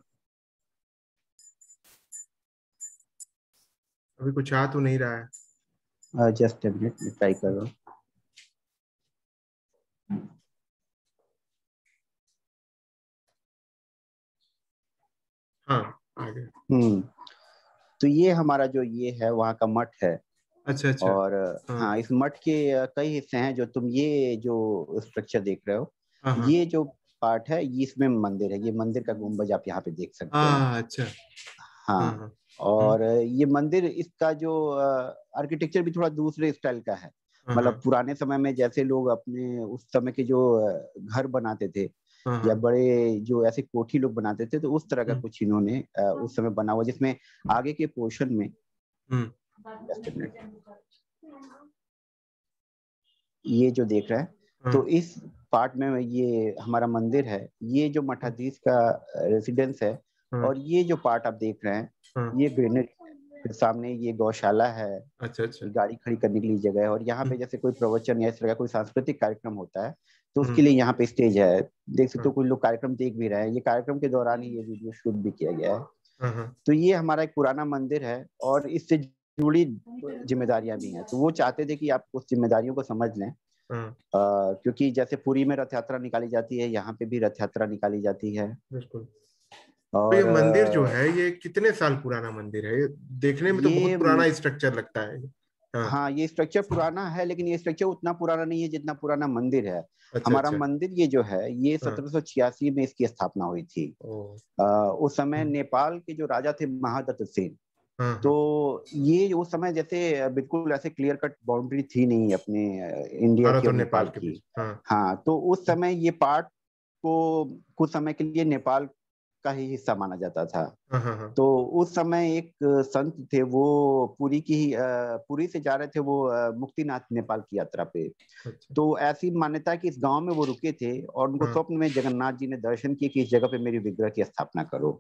अभी कुछ आ तो नहीं रहा है जस्ट अ मिनट ट्राई कर रहा हूँ हाँ, हम्म, तो ये हमारा जो ये है वहाँ का मठ है अच्छा अच्छा और हाँ, हाँ इस मठ के कई हिस्से हैं जो तुम ये जो स्ट्रक्चर देख रहे हो हाँ, हाँ, ये जो पार्ट है इसमें मंदिर है ये मंदिर का गुम्बज आप यहाँ पे देख सकते हैं हाँ, अच्छा हाँ, हाँ और हम्म। ये मंदिर इसका जो आर्किटेक्चर भी थोड़ा दूसरे स्टाइल का है मतलब पुराने समय में जैसे लोग अपने उस समय के जो घर बनाते थे हाँ। या बड़े जो ऐसे कोठी लोग बनाते थे तो उस तरह का हम्म। कुछ इन्होंने हाँ। उस समय बना हुआ जिसमें आगे के पोर्शन में हम्म। ये जो देख रहा है तो हाँ। इस पार्ट में ये हमारा मंदिर है ये जो मठाधीश का रेसिडेंस है और ये जो पार्ट आप देख रहे हैं ये ग्रेनेड फिर सामने ये गौशाला है अच्छा अच्छा गाड़ी खड़ी करने के लिए जगह है और यहाँ पे हम्म। जैसे कोई प्रवचन या इस तरह का कोई सांस्कृतिक कार्यक्रम होता है तो उसके हम्म। लिए यहाँ पे स्टेज है देख सकते हो हम्म। कुछ लोग कार्यक्रम देख भी रहे हैं ये कार्यक्रम के दौरान ही ये वीडियो शूट भी किया गया है हाँ, हाँ। तो ये हमारा एक पुराना मंदिर है और इससे जुड़ी जिम्मेदारियां भी हैं तो वो चाहते थे कि आप उस जिम्मेदारियों को समझ लें आ, हाँ। क्योंकि जैसे पुरी में रथ यात्रा निकाली जाती है यहाँ पे भी रथ यात्रा निकाली जाती है तो और ये मंदिर जो है ये कितने साल पुराना मंदिर है देखने में तो बहुत पुराना स्ट्रक्चर लगता है हाँ।, हाँ ये स्ट्रक्चर पुराना है लेकिन ये स्ट्रक्चर उतना पुराना नहीं है जितना पुराना मंदिर है अच्छा, हमारा अच्छा। मंदिर ये जो है ये हाँ। सत्रह में इसकी स्थापना हुई थी आ, उस समय हाँ। नेपाल के जो राजा थे महादत्त सेन तो ये उस समय जैसे बिल्कुल ऐसे क्लियर कट बाउंड्री थी नहीं अपने इंडिया की और नेपाल की हाँ।, हाँ तो उस समय ये पार्ट को कुछ समय के लिए नेपाल का ही हिस्सा माना जाता था हाँ, हाँ, हाँ। तो उस समय एक संत थे वो पुरी की पुरी से जा रहे थे वो मुक्तिनाथ नेपाल की यात्रा पे अच्छा। तो ऐसी मान्यता कि इस गांव में वो रुके थे और उनको स्वप्न में जगन्नाथ जी ने दर्शन किए कि इस जगह पे मेरी विग्रह की स्थापना करो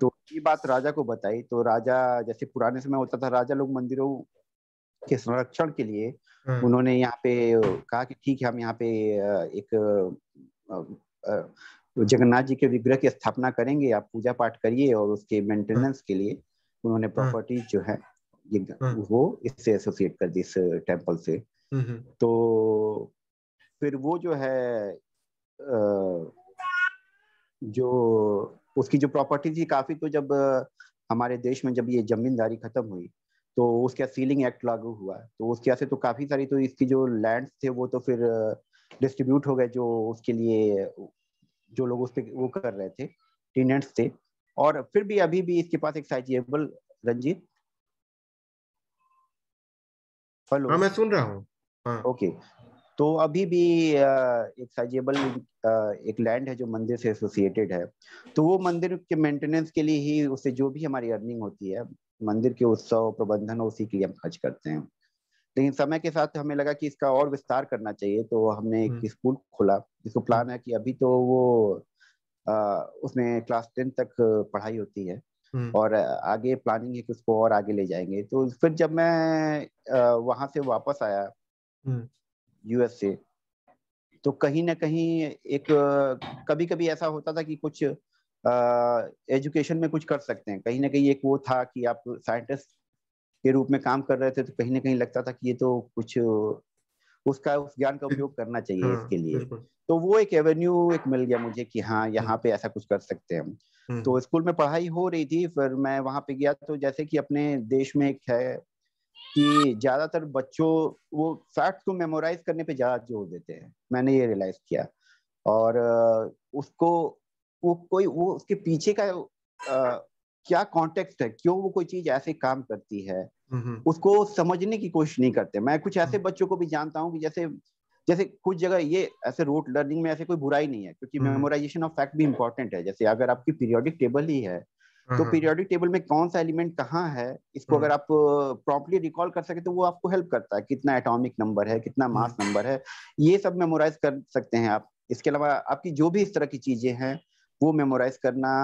तो ये बात राजा को बताई तो राजा जैसे पुराने समय होता था राजा लोग मंदिरों के संरक्षण के लिए उन्होंने यहाँ पे कहा कि ठीक है हम यहाँ पे एक तो जगन्नाथ जी के विग्रह की स्थापना करेंगे आप पूजा पाठ करिए और उसके मेंटेनेंस के लिए उन्होंने प्रॉपर्टी हम्म। जो है ये हम्म। वो इससे एसोसिएट कर दी इस टेम्पल से हम्म, तो फिर वो जो है जो उसकी जो प्रॉपर्टी थी काफी तो जब हमारे देश में जब ये जमींदारी खत्म हुई तो उसके सीलिंग एक्ट लागू हुआ तो उसके से तो काफी सारी तो इसकी जो लैंड्स थे वो तो फिर डिस्ट्रीब्यूट हो गए जो उसके लिए जो लोग उस पर वो कर रहे थे टेनेंट्स थे और फिर भी अभी भी इसके पास एक साइजिएबल रंजीत हेलो हाँ मैं सुन रहा हूँ हाँ. ओके तो अभी भी एक साइजेबल एक लैंड है जो मंदिर से एसोसिएटेड है तो वो मंदिर के मेंटेनेंस के लिए ही उससे जो भी हमारी अर्निंग होती है मंदिर के उत्सव प्रबंधन उसी के लिए हम खर्च करते हैं लेकिन समय के साथ हमें लगा कि इसका और विस्तार करना चाहिए तो हमने एक हम्म। स्कूल खोला जिसको प्लान हम्म। है कि अभी तो वो आ, उसमें क्लास टेन तक पढ़ाई होती है हम्म। और आगे प्लानिंग है कि उसको और आगे ले जाएंगे तो फिर जब मैं वहां से वापस आया यूएस से तो कहीं ना कहीं एक कभी कभी ऐसा होता था कि कुछ एजुकेशन में कुछ कर सकते हैं कहीं ना कहीं एक वो था कि आप साइंटिस्ट के रूप में काम कर रहे थे तो कहीं ना कहीं लगता था कि ये तो कुछ उसका उस ज्ञान का उपयोग करना चाहिए हाँ, इसके लिए तो वो एक एवेन्यू एक मिल गया मुझे कि हाँ यहाँ पे ऐसा कुछ कर सकते हैं हम्म। तो स्कूल में पढ़ाई हो रही थी फिर मैं वहां पे गया तो जैसे कि अपने देश में एक है कि ज्यादातर बच्चों वो फैक्ट को मेमोराइज करने पे ज्यादा जोर देते हैं मैंने ये रियलाइज किया और उसको वो कोई वो उसके पीछे का क्या कॉन्टेक्स्ट है क्यों वो कोई चीज ऐसे काम करती है हम्म, हम्म। उसको समझने की कोशिश नहीं करते मैं कुछ ऐसे हम्म। बच्चों को भी जानता हूँ कि जैसे जैसे कुछ जगह ये ऐसे रोट लर्निंग में ऐसे कोई बुराई नहीं है क्योंकि मेमोराइजेशन ऑफ फैक्ट भी इम्पोर्टेंट है जैसे अगर आपकी पीरियोडिक टेबल ही है तो पीरियोडिक टेबल में कौन सा एलिमेंट कहाँ है इसको अगर आप प्रॉपरली रिकॉल कर सके तो वो आपको हेल्प करता है कितना एटॉमिक नंबर है कितना मास नंबर है ये सब मेमोराइज कर सकते हैं आप इसके अलावा आपकी जो भी इस तरह की चीजें हैं वो मेमोराइज करना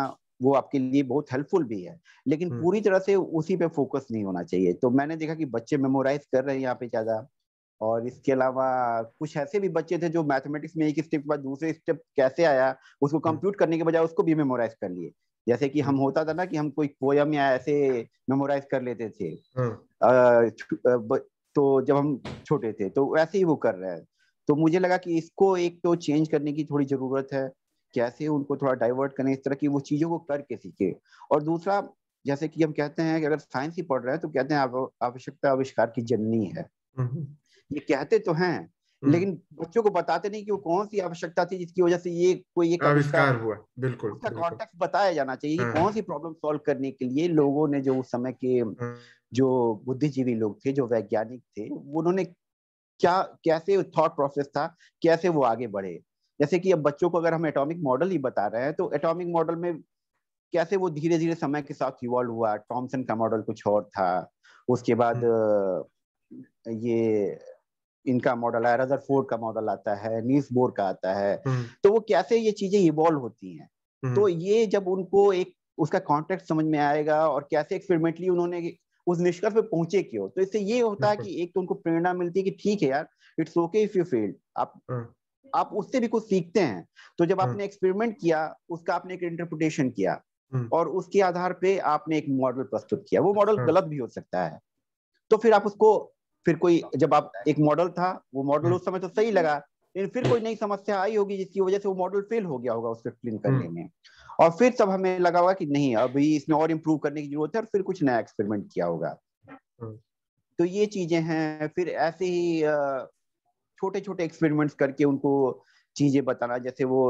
वो आपके लिए बहुत हेल्पफुल भी है लेकिन हम्म। पूरी तरह से उसी पे फोकस नहीं होना चाहिए तो मैंने देखा कि बच्चे मेमोराइज कर रहे हैं यहाँ पे ज्यादा और इसके अलावा कुछ ऐसे भी बच्चे थे जो मैथमेटिक्स में एक स्टेप के बाद दूसरे स्टेप कैसे आया उसको कंप्यूट हम्म। करने के बजाय उसको भी मेमोराइज कर लिए जैसे कि हम हम्म। होता था ना कि हम कोई पोयम या ऐसे मेमोराइज कर लेते थे तो जब हम छोटे थे तो वैसे ही वो कर रहे हैं तो मुझे लगा कि इसको एक तो चेंज करने की थोड़ी जरूरत है कैसे उनको थोड़ा डाइवर्ट करें इस तरह की वो चीज़ों को करके सीखे और दूसरा जैसे कि हम कहते हैं कि अगर साइंस ही पढ़ रहे हैं तो कहते हैं आवश्यकता आविष्कार की जननी है हम्म। ये कहते तो हैं हम्म। लेकिन बच्चों को बताते नहीं कि वो कौन सी आवश्यकता थी जिसकी वजह से ये कोई एक आविष्कार हुआ बिल्कुल उसका कॉन्टेक्स्ट बताया जाना चाहिए कि हाँ। कौन सी प्रॉब्लम सॉल्व करने के लिए लोगों ने जो उस समय के हाँ। जो बुद्धिजीवी लोग थे जो वैज्ञानिक थे उन्होंने क्या कैसे थॉट प्रोसेस था कैसे वो आगे बढ़े जैसे कि अब बच्चों को अगर हम एटॉमिक मॉडल ही बता रहे हैं तो एटॉमिक मॉडल में कैसे वो धीरे धीरे समय के साथ इवॉल्व हुआ टॉमसन का मॉडल कुछ और था उसके बाद हम्म। ये इनका मॉडल है रदर फोर्ड का मॉडल आता है नीस बोर का आता है हम्म। तो वो कैसे ये चीजें इवॉल्व होती हैं हम्म। तो ये जब उनको एक उसका कॉन्टेक्ट समझ में आएगा और कैसे एक्सपेरिमेंटली उन्होंने उस निष्कर्ष पे पहुंचे क्यों तो इससे ये होता है कि एक तो उनको प्रेरणा मिलती है कि ठीक है यार it's okay if you failed आप आप उससे भी कुछ सीखते हैं तो जब आपने एक्सपेरिमेंट हम्म। किया उसका आपने एक इंटरप्रिटेशन किया हम्म। और उसके आधार पे आपने एक मॉडल प्रस्तुत किया वो मॉडल हम्म। गलत भी हो सकता है तो फिर आप उसको फिर कोई जब आप एक मॉडल था वो मॉडल उस समय तो सही लगा लेकिन फिर कोई नई समस्या आई होगी जिसकी वजह से वो मॉडल फेल हो गया होगा उसको एक्सप्लेन करने में और फिर सब हमें लगा होगा कि नहीं अभी इसमें और इम्प्रूव करने की जरूरत है और फिर कुछ नया एक्सपेरिमेंट किया होगा तो ये चीजें हैं फिर ऐसे ही छोटे छोटे एक्सपेरिमेंट्स करके उनको चीजें बताना जैसे वो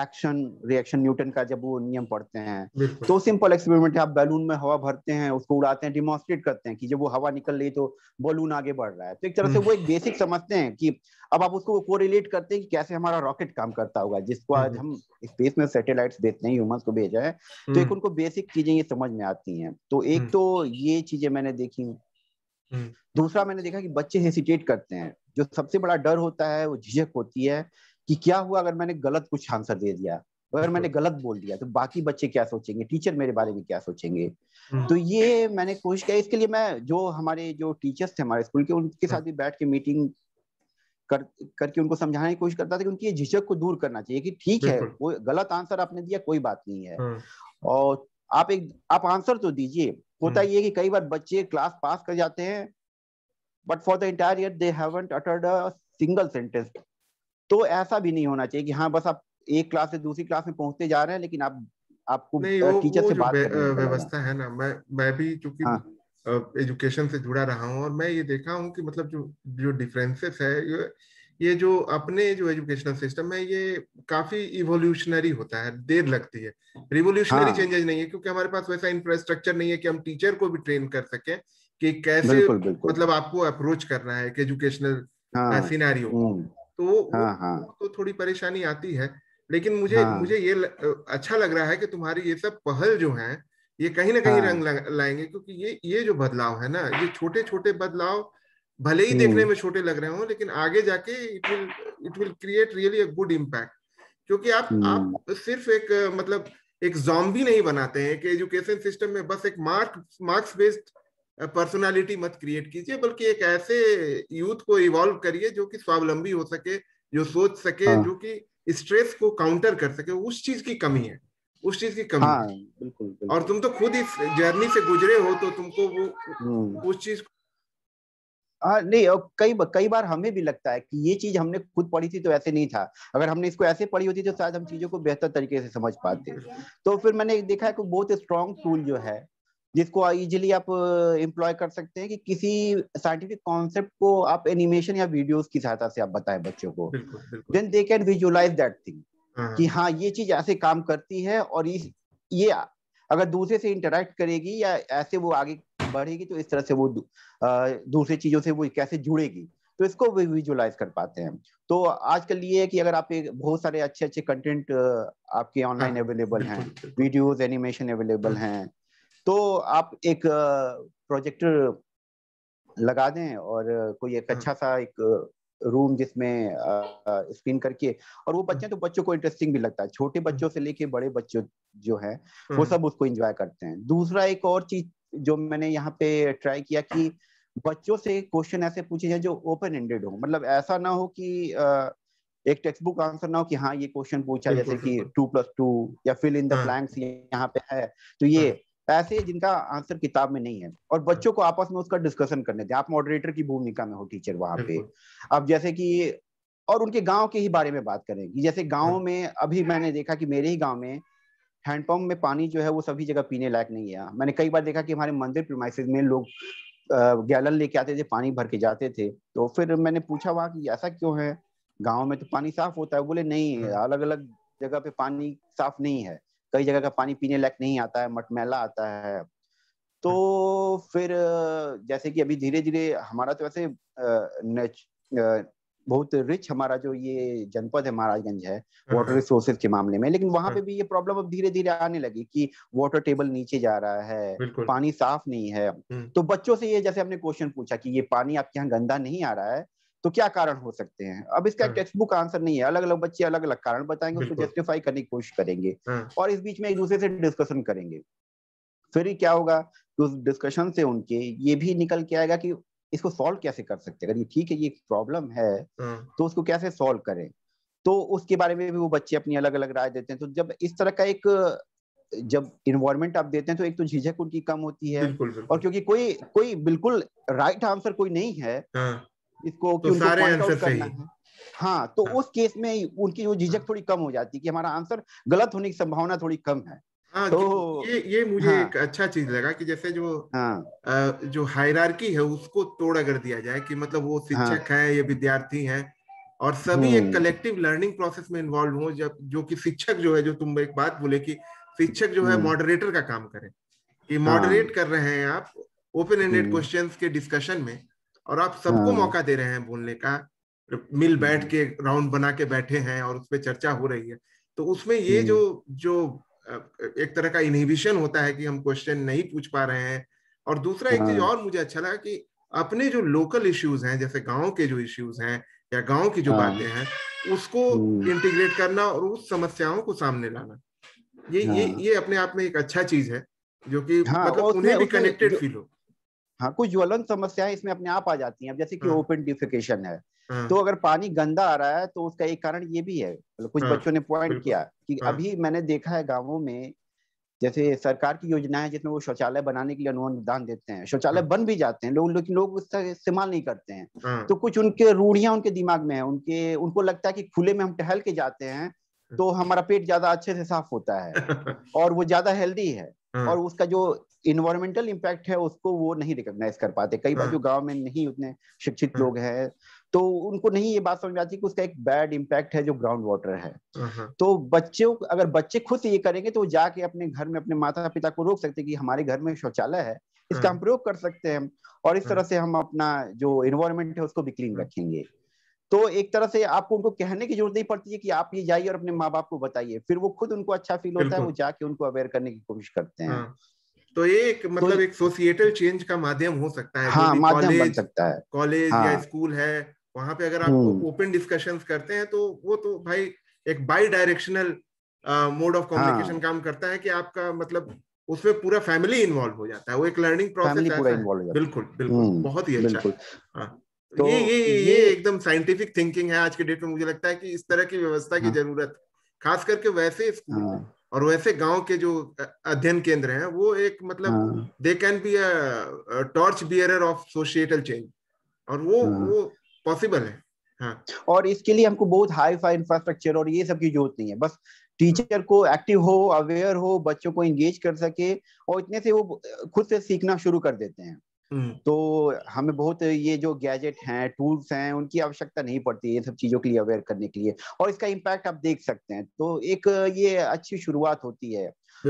एक्शन रिएक्शन न्यूटन का जब वो नियम पढ़ते हैं तो सिंपल एक्सपेरिमेंट है आप बैलून में हवा भरते हैं उसको उड़ाते हैं डिमॉन्स्ट्रेट करते हैं कि जब वो हवा निकल रही तो बलून आगे बढ़ रहा है तो एक तरह से वो एक बेसिक हम्म। समझते हैं कि अब आप उसको कोरिलेट करते हैं कि कैसे हमारा रॉकेट काम करता होगा जिसको आज हम्म। हम स्पेस में सैटेलाइट भेजते हैं ह्यूमन को भेजा है तो एक हम्म। उनको बेसिक चीजें ये समझ में आती हैं तो एक तो ये चीजें मैंने देखी हम्म। दूसरा मैंने देखा कि बच्चे हेसिटेट करते हैं जो सबसे बड़ा डर होता है वो झिझक होती है कि क्या हुआ अगर मैंने गलत कुछ आंसर दे दिया अगर मैंने गलत बोल दिया तो बाकी बच्चे क्या सोचेंगे टीचर मेरे बारे में क्या सोचेंगे हम्म। तो ये मैंने कोशिश किया इसके लिए मैं जो हमारे जो टीचर्स थे हमारे स्कूल के उनके साथ हाँ। भी बैठ के मीटिंग कर करके उनको समझाने की कोशिश करता था कि उनकी ये झिझक को दूर करना चाहिए कि ठीक है वो गलत आंसर आपने दिया कोई बात नहीं है हम्म। और आप एक आप आंसर तो दीजिए होता हम्म। ये कि कई बार बच्चे क्लास पास कर जाते हैं but for the entire year they haven't uttered a single sentence तो ऐसा भी नहीं होना चाहिए कि हाँ बस आप एक क्लास से दूसरी क्लास में पहुंचते जा रहे हैं लेकिन आप आपको टीचर से बात व्यवस्था है ना मैं मैं भी चूंकि एजुकेशन हाँ। से जुड़ा रहा हूँ और मैं ये देखा हूँ कि मतलब जो जो डिफरेंसेस है ये जो अपने जो एजुकेशनल सिस्टम है ये काफी इवोल्यूशनरी होता है देर लगती है रिवोल्यूशनरी हाँ। चेंजेस नहीं है क्योंकि हमारे पास वैसा इंफ्रास्ट्रक्चर नहीं है कि हम टीचर को भी ट्रेन कर सके कि कैसे बिल्कुल, बिल्कुल। मतलब आपको अप्रोच करना है एजुकेशनल हाँ, सिनेरियो हम्म। तो हाँ, हाँ। तो थोड़ी परेशानी आती है लेकिन मुझे हाँ। मुझे ये अच्छा लग रहा है कि तुम्हारी ये सब पहल जो है ये कहीं ना कहीं हाँ। रंग लाएंगे क्योंकि ये ये जो बदलाव है ना ये छोटे छोटे बदलाव भले ही देखने हम्म। में छोटे लग रहे हो लेकिन आगे जाके it will it will create really a good impact क्योंकि आप आप हम्म। सिर्फ एक मतलब एक जॉम्बी नहीं बनाते हैं कि एजुकेशन सिस्टम में बस एक मार्क मार्क्स बेस्ड पर्सनालिटी मत क्रिएट कीजिए बल्कि एक ऐसे यूथ को इवॉल्व करिए जो कि स्वावलंबी हो सके जो सोच सके हाँ। जो कि स्ट्रेस को काउंटर कर सके उस चीज की कमी है उस चीज की कमी हाँ, बिल्कुल, बिल्कुल। और तुम तो खुद इस जर्नी से गुजरे हो तो तुमको वो हम्म। उस चीज को हाँ नहीं और कई कई बार हमें भी लगता है कि ये चीज हमने खुद पढ़ी थी तो ऐसे नहीं था अगर हमने इसको ऐसे पढ़ी होती तो शायद हम चीजों को बेहतर तरीके से समझ पाते तो फिर मैंने देखा है कि बहुत स्ट्रॉन्ग टूल जो है जिसको इजीली आप इम्प्लॉय कर सकते हैं कि किसी साइंटिफिक कॉन्सेप्ट को आप एनिमेशन या वीडियोस की सहायता से आप बताएं बच्चों को then they can visualize that thing कि हाँ ये चीज ऐसे काम करती है और इस ये अगर दूसरे से इंटरेक्ट करेगी या ऐसे वो आगे बढ़ेगी तो इस तरह से वो दूसरी चीजों से वो कैसे जुड़ेगी तो इसको विजुअलाइज कर पाते हैं तो आजकल ये है कि अगर आप बहुत सारे अच्छे अच्छे कंटेंट आपके ऑनलाइन हाँ, अवेलेबल हैं वीडियोस एनिमेशन अवेलेबल हैं तो आप एक प्रोजेक्टर लगा दें और कोई एक हाँ। अच्छा सा एक रूम जिसमें स्क्रीन करके और वो हाँ। बच्चे तो बच्चों को इंटरेस्टिंग भी लगता है छोटे बच्चों से लेके बड़े बच्चों जो है वो हम्म। सब उसको एंजॉय करते हैं दूसरा एक और चीज जो मैंने यहाँ पे ट्राई किया कि बच्चों से क्वेश्चन ऐसे पूछे जाए जो ओपन एंडेड हो मतलब ऐसा ना हो कि एक टेक्स्ट बुक आंसर ना हो कि हाँ ये क्वेश्चन पूछा जैसे कि टू प्लस टू या फिल इन द ब्लैंक्स यहाँ पे है तो ये हाँ। ऐसे जिनका आंसर किताब में नहीं है और हाँ। बच्चों को आपस में उसका डिस्कशन करने दें आप मॉडरेटर की भूमिका में हो टीचर वहां पे अब जैसे कि और उनके गांव के ही बारे में बात करें कि जैसे गांव हाँ। में अभी मैंने देखा कि मेरे ही गांव में हैंडपम्प में पानी जो है वो सभी जगह पीने लायक नहीं है मैंने कई बार देखा कि हमारे मंदिर प्रमाइसिस में लोग गैलन लेके आते थे पानी भर के जाते थे तो फिर मैंने पूछा वहाँ कि ऐसा क्यों है गाँव में तो पानी साफ होता है बोले नहीं हाँ। अलग अलग जगह पे पानी साफ नहीं है कई जगह का पानी पीने लायक नहीं आता है मटमैला आता है तो हाँ। फिर जैसे कि अभी धीरे धीरे हमारा तो वैसे बहुत रिच हमारा जो ये जनपद है महाराजगंज है वाटर हाँ, रिसोर्सेज हाँ। के मामले में लेकिन वहां हाँ। पे भी ये प्रॉब्लम अब धीरे धीरे आने लगी कि वाटर टेबल नीचे जा रहा है पानी साफ नहीं है हम्म। तो बच्चों से ये जैसे हमने क्वेश्चन पूछा कि ये पानी आपके यहाँ गंदा नहीं आ रहा है तो क्या कारण हो सकते हैं अब इसका टेक्स्ट बुक आंसर नहीं है अलग अलग बच्चे अलग अलग कारण बताएंगे उसको जस्टिफाई करने की कोशिश करेंगे और इस बीच में एक दूसरे से डिस्कशन करेंगे फिर क्या होगा कि उस डिस्कशन से उनके ये भी निकल के आएगा कि इसको सॉल्व कैसे कर सकते हैं अगर ये ठीक है ये प्रॉब्लम है हाँ। तो उसको कैसे सॉल्व करें तो उसके बारे में भी वो बच्चे अपनी अलग अलग राय देते हैं तो जब इस तरह का एक जब इन्वायरमेंट आप देते हैं तो एक तो झिझक उनकी कम होती है बिल्कुल, बिल्कुल। और क्योंकि कोई कोई बिल्कुल राइट आंसर कोई नहीं है हाँ। इसको तो सारे आंसर करना है हाँ तो हाँ। उस केस में उनकी वो झिझक हाँ। थोड़ी कम हो जाती है कि हमारा आंसर गलत होने की संभावना थोड़ी कम है हाँ तो ये ये मुझे हाँ, एक अच्छा चीज लगा कि जैसे जो हाँ, जो हायरार्की है उसको तोड़ अगर दिया जाए कि मतलब वो हाँ। शिक्षक हाँ, है ये विद्यार्थी है और सभी एक कलेक्टिव लर्निंग प्रोसेस में इन्वॉल्व हो जब जो कि शिक्षक जो है जो तुम एक बात बोले कि शिक्षक जो है मॉडरेटर हम्म। का काम करे कि मॉडरेट हाँ। कर रहे हैं आप ओपन एंडेड क्वेश्चन के डिस्कशन में और आप सबको हाँ। मौका दे रहे हैं बोलने का मिल बैठ हम्म। के राउंड बना के बैठे हैं और उस पर चर्चा हो रही है तो उसमें ये हम्म। जो जो एक तरह का इनहिबिशन होता है कि हम क्वेश्चन नहीं पूछ पा रहे हैं और दूसरा एक चीज हाँ। और मुझे अच्छा लगा कि अपने जो लोकल इश्यूज हैं जैसे गांव के जो इश्यूज हैं या गांव की जो हाँ। बातें हैं उसको इंटीग्रेट हम्म। करना और उस समस्याओं को सामने लाना ये ये हाँ। ये अपने आप में एक अच्छा चीज है जो कि मतलब उन्हें भी कनेक्टेड फील हो हाँ कुछ ज्वलन समस्याएं इसमें अपने आप आ जाती हैं जैसे कि ओपन डिफिकेशन है हाँ। तो अगर पानी गंदा आ रहा है तो उसका एक कारण ये भी है मतलब कुछ हाँ, बच्चों ने पॉइंट किया कि हाँ। अभी मैंने देखा है गाँवों में जैसे सरकार की योजना है जिसमें वो शौचालय बनाने के लिए अनुदान देते हैं शौचालय बन भी जाते हैं लोग लेकिन लोग उसका इस्तेमाल नहीं करते हैं तो कुछ उनके रूढ़ियां उनके दिमाग में है उनके उनको लगता है कि खुले में हम टहल के जाते हैं तो हमारा पेट ज्यादा अच्छे से साफ होता है और वो ज्यादा हेल्दी है और उसका जो इन्वायरमेंटल इम्पैक्ट है उसको वो नहीं रिकॉग्नाइज कर पाते कई बार जो गाँव में नहीं उतने शिक्षित लोग हैं तो उनको नहीं ये बात समझ में आती कि उसका एक बैड इम्पैक्ट है जो ग्राउंड वाटर है uh-huh. तो बच्चों अगर बच्चे खुद ये करेंगे तो जाके अपने घर में अपने माता पिता को रोक सकते कि हमारे घर में शौचालय है इसका हम uh-huh. प्रयोग कर सकते हैं और इस तरह uh-huh. से हम अपना जो इन्वायरमेंट है उसको भी क्लीन रखेंगे तो एक तरह से आपको उनको कहने की जरूरत नहीं पड़ती है कि आप ये जाइए और अपने माँ बाप को बताइए फिर वो खुद उनको अच्छा फील होता है वो जाके उनको अवेयर करने की कोशिश करते हैं हाँ। तो ये एक तो मतलब तो, एक सोसिएटल चेंज का माध्यम हो सकता है हाँ, माध्यम बन सकता है कॉलेज हाँ, या स्कूल है वहां पे अगर आप ओपन हम्म। डिस्कशंस करते हैं तो वो तो भाई एक bidirectional mode of communication काम करता है कि आपका मतलब उसमें पूरा फैमिली इन्वॉल्व हो जाता है वो एक लर्निंग प्रोसेस है बिल्कुल बिल्कुल हम्म, बहुत ही अच्छा हाँ। तो ये ये ये, ये एकदम साइंटिफिक थिंकिंग है आज के डेट में मुझे लगता है कि इस तरह की व्यवस्था की हाँ। जरूरत खास करके वैसे स्कूल हाँ। और वैसे गांव के जो अध्ययन केंद्र हैं वो एक मतलब they can be a torch bearer of societal change और वो वो पॉसिबल है हाँ. और इसके लिए हमको बहुत हाई फाई इंफ्रास्ट्रक्चर और ये सब की जरूरत नहीं है बस टीचर को एक्टिव हो अवेयर हो बच्चों को इंगेज कर सके और इतने से वो खुद से सीखना शुरू कर देते हैं हम्म। तो हमें बहुत ये जो गैजेट हैं टूल्स हैं उनकी आवश्यकता नहीं पड़ती ये सब चीजों के लिए अवेयर करने के लिए और इसका इम्पैक्ट आप देख सकते हैं तो एक ये अच्छी शुरुआत होती है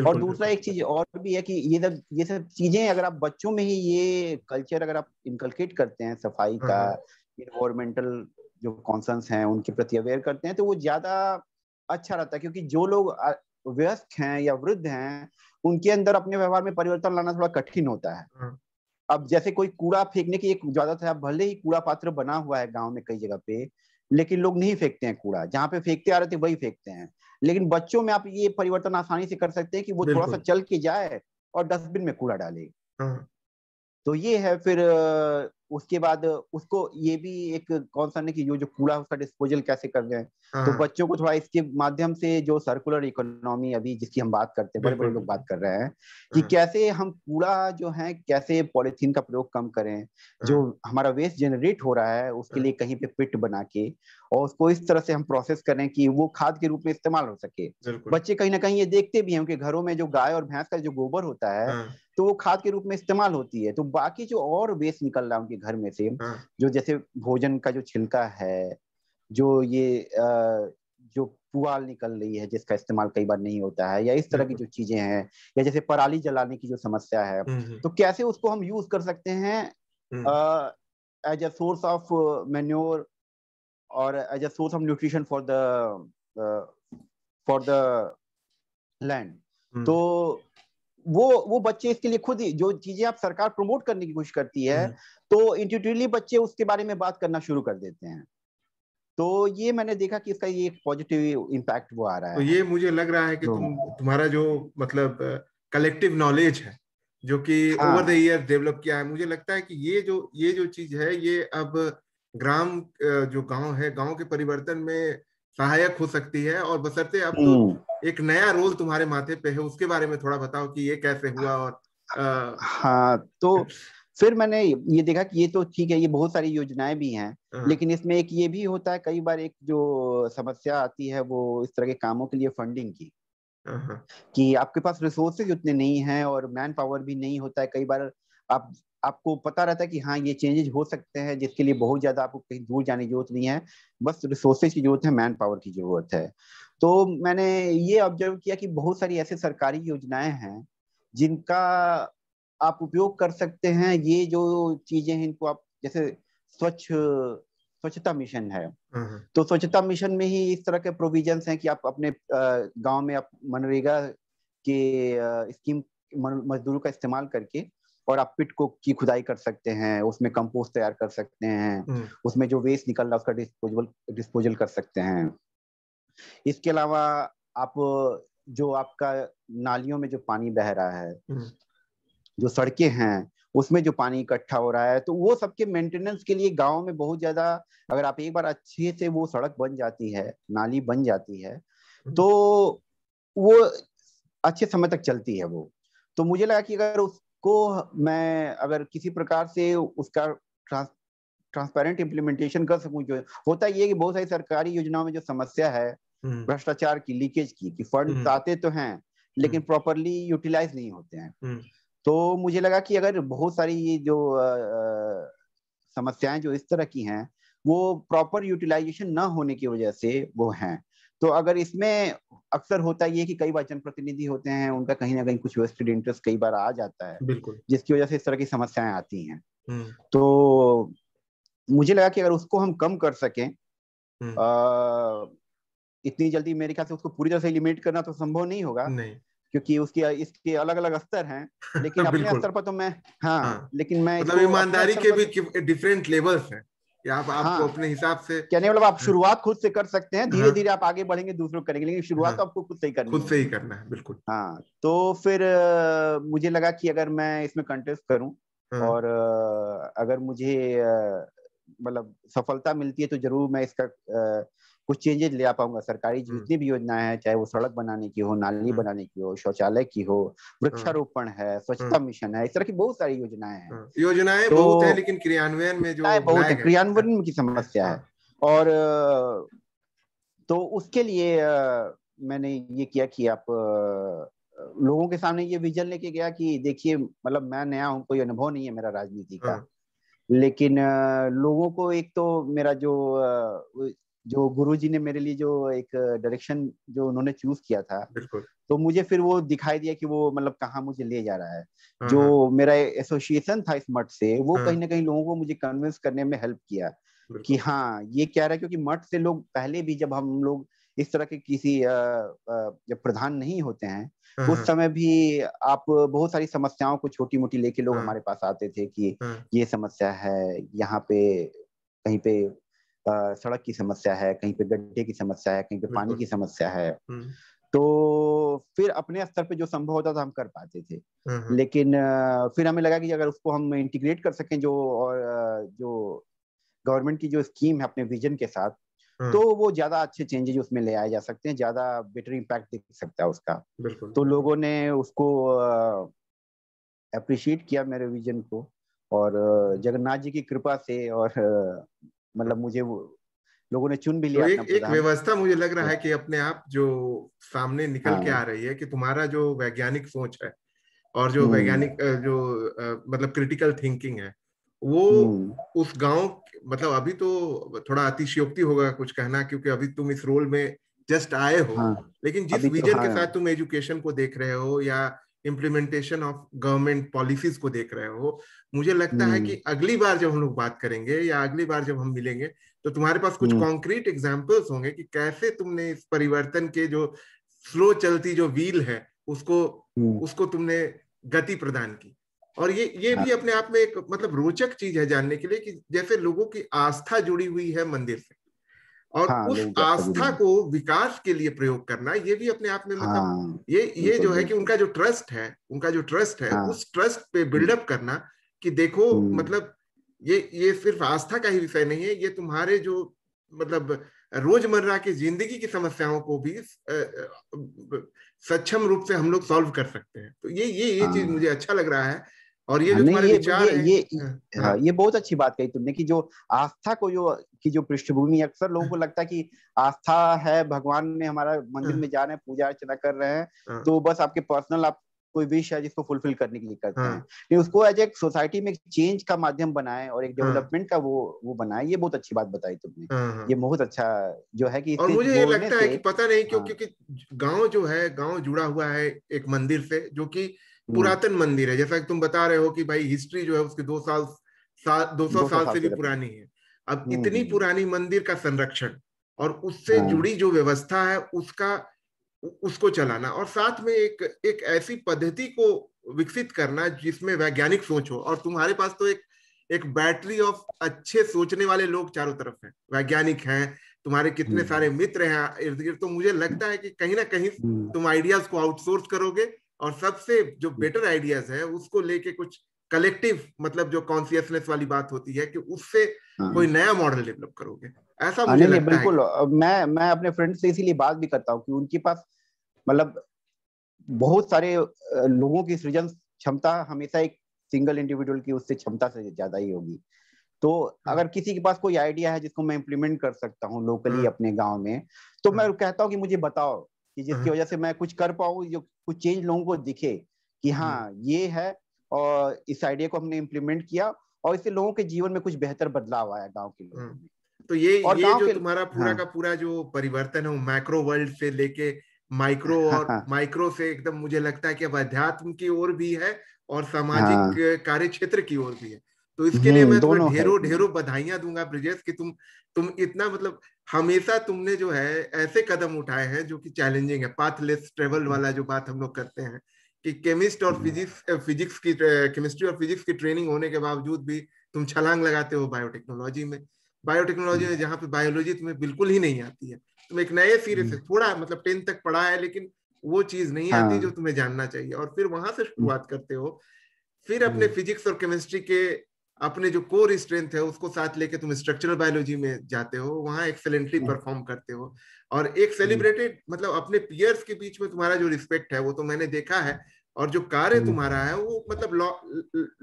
और दूसरा एक चीज और भी है कि ये सब ये सब चीजें अगर आप बच्चों में ही ये कल्चर अगर आप इनकलकेट करते हैं सफाई का हाँ, हाँ। इन्वायरमेंटल जो कॉन्सर्स हैं उनके प्रति अवेयर करते हैं तो वो ज्यादा अच्छा रहता है क्योंकि जो लोग व्यस्त हैं या वृद्ध हैं उनके अंदर अपने व्यवहार में परिवर्तन लाना थोड़ा कठिन होता है हम्म। अब जैसे कोई कूड़ा फेंकने की एक ज्यादा था भले ही कूड़ा पात्र बना हुआ है गाँव में कई जगह पे लेकिन लोग नहीं फेंकते हैं कूड़ा जहाँ पे फेंकते आ रहे थे वही फेंकते हैं लेकिन बच्चों में आप ये परिवर्तन आसानी से कर सकते हैं कि वो थोड़ा सा चल के जाए और डस्टबिन में कूड़ा डाले हाँ। तो ये है फिर उसके बाद उसको ये भी एक कॉन्सर्न है कि जो जो कूड़ा उसका डिस्पोजल कैसे कर रहे हैं हाँ। तो बच्चों को थोड़ा इसके माध्यम से जो सर्कुलर इकोनॉमी अभी जिसकी हम बात करते हैं बड़े बड़े लोग बात कर रहे हैं कि हाँ। कैसे हम कूड़ा जो है कैसे पॉलिथीन का प्रयोग कम करें जो हाँ। हमारा वेस्ट जनरेट हो रहा है उसके लिए कहीं पे पिट बना के और उसको इस तरह से हम प्रोसेस करें कि वो खाद के रूप में इस्तेमाल हो सके बच्चे कहीं ना कहीं ये देखते भी हैं कि घरों में जो गाय और भैंस का जो गोबर होता है तो वो खाद के रूप में इस्तेमाल होती है तो बाकी जो और वेस्ट निकल रहा है उनके आपके घर में से हाँ। जो जैसे भोजन का जो छिलका है जो ये आ, जो पुआल निकल रही है जिसका इस्तेमाल कई बार नहीं होता है या इस तरह की जो चीजें हैं या जैसे पराली जलाने की जो समस्या है हम्म, हम्म। तो कैसे उसको हम यूज कर सकते हैं as hmm. A source of manure और as a source of nutrition for the for the land तो वो वो बच्चे इसके लिए खुद ही जो चीजें आप सरकार प्रमोट करने की कोशिश करती है हम्म। तो इंटीट्यूटली बच्चे उसके बारे में बात करना शुरू कर देते हैं तो ये मैंने देखा कि इसका ये एक पॉजिटिव इम्पैक्ट वो आ रहा तो है तो ये मुझे लग रहा है कि तो तुम तुम्हारा जो मतलब कलेक्टिव नॉलेज है जो कि ओवर द ईयर डेवलप किया है मुझे लगता है कि ये जो ये जो चीज है ये अब ग्राम जो गांव है गांव के परिवर्तन में सहायक हो सकती है और बसरते अब तो हम्म। एक नया रोल तुम्हारे माथे पे है उसके बारे में थोड़ा बताओ कि ये कैसे हुआ और आ... हाँ तो फिर मैंने ये देखा कि ये तो ठीक है ये बहुत सारी योजनाएं भी हैं हाँ। लेकिन इसमें एक ये भी होता है कई बार एक जो समस्या आती है वो इस तरह के कामों के लिए फंडिंग की हाँ, हाँ। कि आपके पास रिसोर्सेज उतने नहीं हैं और मैन पावर भी नहीं होता है कई बार आप आपको पता रहता है कि हाँ ये चेंजेस हो सकते हैं जिसके लिए बहुत ज़्यादा आपको कहीं दूर जाने की जरूरत नहीं है बस रिसोर्सेज की जरूरत है मैन पावर की जरूरत है तो मैंने ये ऑब्जर्व किया कि बहुत सारी ऐसे सरकारी योजनाएं हैं जिनका आप उपयोग कर सकते हैं ये जो चीजें हैं इनको आप जैसे स्वच्छ स्वच्छता मिशन है हम्म, हम्म। तो स्वच्छता मिशन में ही इस तरह के प्रोविजन हैं कि आप अपने गांव में आप मनरेगा के स्कीम मजदूरों का इस्तेमाल करके और आप पिट को की खुदाई कर सकते हैं उसमें कंपोस्ट तैयार कर सकते हैं हम्म। उसमें जो वेस्ट निकल रहा है उसका डिस्पोजल डिस्पोजल कर सकते हैं इसके अलावा आप जो आपका नालियों में जो पानी बह रहा है हम्म। जो सड़कें हैं उसमें जो पानी इकट्ठा हो रहा है तो वो सबके मेंटेनेंस के लिए गांव में बहुत ज्यादा अगर आप एक बार अच्छे से वो सड़क बन जाती है नाली बन जाती है हम्म। तो वो अच्छे समय तक चलती है वो तो मुझे लगा कि अगर उस उसको मैं अगर किसी प्रकार से उसका ट्रांस ट्रांसपेरेंट इम्प्लीमेंटेशन कर सकूं जो होता ये कि बहुत सारी सरकारी योजनाओं में जो समस्या है हम्म। भ्रष्टाचार की लीकेज की कि फंड हम्म। आते तो हैं लेकिन प्रॉपरली हम्म। यूटिलाइज नहीं होते हैं तो मुझे लगा कि अगर बहुत सारी ये जो समस्याएं जो इस तरह की हैं वो प्रॉपर यूटिलाइजेशन ना होने की वजह से वो हैं तो अगर इसमें अक्सर होता ये कि कई बार जनप्रतिनिधि होते हैं उनका कहीं ना कहीं कुछ वेस्टेड इंटरेस्ट कई बार आ जाता है बिल्कुल जिसकी वजह से इस तरह की समस्याएं आती हैं हम्म। तो मुझे लगा कि अगर उसको हम कम कर सकें हम्म। इतनी जल्दी मेरे ख्याल से उसको पूरी तरह से लिमिट करना तो संभव नहीं होगा नहीं क्योंकि उसके इसके अलग अलग स्तर हैं लेकिन अपने स्तर पर तो मैं हाँ, हाँ लेकिन मैं मतलब ईमानदारी के भी डिफरेंट लेवल्स हैं या आप आपको हाँ, अपने हिसाब से कहने मतलब आप हाँ। शुरुआत खुद से कर सकते हैं धीरे हाँ, धीरे आप आगे बढ़ेंगे दूसरों को करेंगे लेकिन शुरुआत हाँ, तो आपको खुद से ही करनी खुद से ही करना है बिल्कुल हाँ तो फिर मुझे लगा कि अगर मैं इसमें कंटेस्ट करूं हाँ, और अगर मुझे मतलब सफलता मिलती है तो जरूर मैं इसका कुछ चेंजेस ले आ पाऊंगा सरकारी हम्म। जितनी भी योजनाएं हैं चाहे वो सड़क बनाने की हो नाली हम्म। बनाने की हो शौचालय की हो वृक्षारोपण है हम्म। स्वच्छता मिशन है इस तरह की बहुत सारी योजनाएं हैं योजनाएं तो, बहुत है लेकिन क्रियान्वयन में जो बहुत है क्रियान्वयन की समस्या है हाँ। और तो उसके लिए मैंने ये किया कि आप लोगों के सामने ये विजन लेके गया कि देखिए मतलब मैं नया हूँ कोई अनुभव नहीं है मेरा राजनीति का हाँ। लेकिन लोगों को एक तो मेरा जो जो गुरु जी ने मेरे लिए जो एक डायरेक्शन जो उन्होंने चूज किया था तो मुझे फिर वो दिखाई दिया कि वो मतलब कहाँ मुझे ले जा रहा है हाँ, जो हाँ। मेरा एसोसिएशन था इस मठ से वो हाँ। कहीं ना कहीं लोगों को मुझे कन्विंस करने में हेल्प किया कि हाँ ये क्या रहा है क्योंकि मठ से लोग पहले भी जब हम लोग इस तरह के किसी जब प्रधान नहीं होते हैं उस समय भी आप बहुत सारी समस्याओं को छोटी मोटी लेके लोग हमारे पास आते थे कि ये समस्या है यहाँ पे कहीं पे सड़क की समस्या है कहीं पे गड्ढे की समस्या है कहीं पे पानी की समस्या है तो फिर अपने स्तर पे जो संभव होता था हम कर पाते थे लेकिन फिर हमें लगा कि अगर उसको हम इंटीग्रेट कर सकें जो और जो गवर्नमेंट की जो स्कीम है अपने विजन के साथ तो वो ज्यादा अच्छे चेंजेज उसमें ले आए जा सकते हैं ज्यादा बेटर इम्पैक्ट दिख सकता है उसका तो लोगों ने उसको अप्रिशिएट किया मेरे विजन को और जगन्नाथ जी की कृपा से और मतलब मुझे वो लोगों ने चुन भी लिया तो एक, एक व्यवस्था मुझे लग रहा तो है कि अपने आप जो सामने निकल हाँ। के आ रही है कि तुम्हारा जो वैज्ञानिक सोच है और जो हम्म। वैज्ञानिक जो मतलब क्रिटिकल थिंकिंग है वो हम्म। उस गांव मतलब अभी तो थोड़ा अतिशयोक्ति होगा कुछ कहना क्योंकि अभी तुम इस रोल में जस्ट आए हो हाँ, लेकिन जिस विजन तो हाँ, के साथ तुम एजुकेशन को देख रहे हो या इम्प्लीमेंटेशन ऑफ गवर्नमेंट पॉलिसीज को देख रहे हो मुझे लगता है कि हम्म। अगली बार जब हम लोग बात करेंगे या अगली बार जब हम मिलेंगे तो तुम्हारे पास कुछ कॉन्क्रीट एग्जाम्पल्स हम्म। होंगे कि कैसे तुमने इस परिवर्तन के जो स्लो चलती जो व्हील है उसको हम्म। उसको तुमने गति प्रदान की और ये ये भी हाँ। अपने आप में एक मतलब रोचक चीज है जानने के लिए कि जैसे लोगों की आस्था जुड़ी हुई है मंदिर से और हाँ, उस आस्था को विकास के लिए प्रयोग करना ये भी अपने आप में मतलब हाँ, ये ये जो है कि उनका जो ट्रस्ट है उनका जो ट्रस्ट है हाँ, उस ट्रस्ट पे बिल्डअप करना कि देखो हम्म। मतलब ये ये सिर्फ आस्था का ही विषय नहीं है ये तुम्हारे जो मतलब रोजमर्रा की जिंदगी की समस्याओं को भी सक्षम रूप से हम लोग सॉल्व कर सकते हैं तो ये ये ये चीज हाँ। मुझे अच्छा लग रहा है और ये जो ये, ये, ये ये, हाँ। ये, हाँ, ये बहुत अच्छी बात कही तुमने कि जो आस्था को जो की जो पृष्ठभूमि अक्सर लोगों को लगता है कि आस्था है भगवान में हमारा मंदिर हाँ। में जा रहे हैं पूजा अर्चना कर रहे हैं हाँ। तो बस आपके पर्सनल आप कोई विश है जिसको फुलफिल करने के लिए करते हाँ। हैं नहीं उसको एज एक सोसाइटी में एक चेंज का माध्यम बनाए और एक डेवलपमेंट का वो वो बनाए ये बहुत अच्छी बात बताई तुमने ये बहुत अच्छा जो है कि और मुझे ये लगता है कि पता नहीं क्यों क्योंकि गांव जो है गांव जुड़ा हुआ है एक मंदिर से जो कि हम्म। पुरातन मंदिर है जैसा कि तुम बता रहे हो कि भाई हिस्ट्री जो है उसके दो साल सा, दो सौ साल, साल से भी पुरानी है अब हम्म, इतनी हम्म। पुरानी मंदिर का संरक्षण और उससे हाँ। जुड़ी जो व्यवस्था है उसका उसको चलाना और साथ में एक एक ऐसी पद्धति को विकसित करना जिसमें वैज्ञानिक सोच हो और तुम्हारे पास तो एक एक बैटरी ऑफ अच्छे सोचने वाले लोग चारों तरफ हैं वैज्ञानिक हैं तुम्हारे कितने हम्म। सारे मित्र हैं इर्द गिर्द तो मुझे लगता है कि कहीं ना कहीं तुम आइडियाज को आउटसोर्स करोगे और सबसे जो बेटर आइडियाज है उसको लेके कुछ कलेक्टिव मतलब जो कॉन्सियसनेस वाली बात होती है कि उससे हाँ। कोई नया मॉडल डेवलप करोगे ऐसा हाँ, मुझे लगता बिल्कुल है। मैं मैं अपने फ्रेंड से इसीलिए बात भी करता हूँ कि उनके पास मतलब बहुत सारे लोगों की सृजन क्षमता हमेशा एक सिंगल इंडिविजुअल की उससे क्षमता से ज्यादा ही होगी तो हाँ। अगर किसी के पास कोई आइडिया है जिसको मैं इम्प्लीमेंट कर सकता हूँ लोकली अपने गांव में तो मैं कहता हूँ कि मुझे बताओ कि जिसकी वजह से मैं कुछ कर पाऊँ जो कुछ चेंज लोगों को दिखे कि हाँ ये है और इस आइडिया को हमने इम्प्लीमेंट किया और इससे लोगों के जीवन में कुछ बेहतर बदलाव आया गाँव के लोगों में तो ये और ये जो तुम्हारा पूरा हाँ, का पूरा जो परिवर्तन है मैक्रो वर्ल्ड से लेके माइक्रो हाँ, और हाँ, माइक्रो से एकदम मुझे लगता है कि अब अध्यात्म की ओर भी है और सामाजिक हाँ, कार्य क्षेत्र की ओर भी है तो इसके लिए हम्म, मैं तुम्हें ढेरों ढेरों बधाइयां दूंगा ब्रिजेश कि तुम तुम इतना मतलब हमेशा तुमने जो है ऐसे कदम उठाए हैं जो कि चैलेंजिंग है पाथलेस ट्रेवल वाला जो बात हम लोग करते हैं कि केमिस्ट और फिजिक्स फिजिक्स eh, की केमिस्ट्री eh, और फिजिक्स की ट्रेनिंग होने के बावजूद भी तुम छलांग लगाते हो बायोटेक्नोलॉजी में बायोटेक्नोलॉजी हम्म। में जहाँ पे बायोलॉजी तुम्हें बिल्कुल ही नहीं आती है तुम एक नए सिरे से हम्म। थोड़ा मतलब टेंथ तक पढ़ा है लेकिन वो चीज नहीं हाँ। आती जो तुम्हें जानना चाहिए और फिर वहां से शुरुआत हम्म। करते हो फिर अपने फिजिक्स और केमिस्ट्री के अपने जो कोर स्ट्रेंथ है उसको साथ लेके तुम स्ट्रक्चरल बायोलॉजी में जाते हो वहां एक्सेलेंटली परफॉर्म करते हो और एक सेलिब्रेटेड हम्म। मतलब अपने पियर्स के बीच में तुम्हारा जो रिस्पेक्ट है वो तो मैंने देखा है और जो कार्य हम्म। तुम्हारा है वो मतलब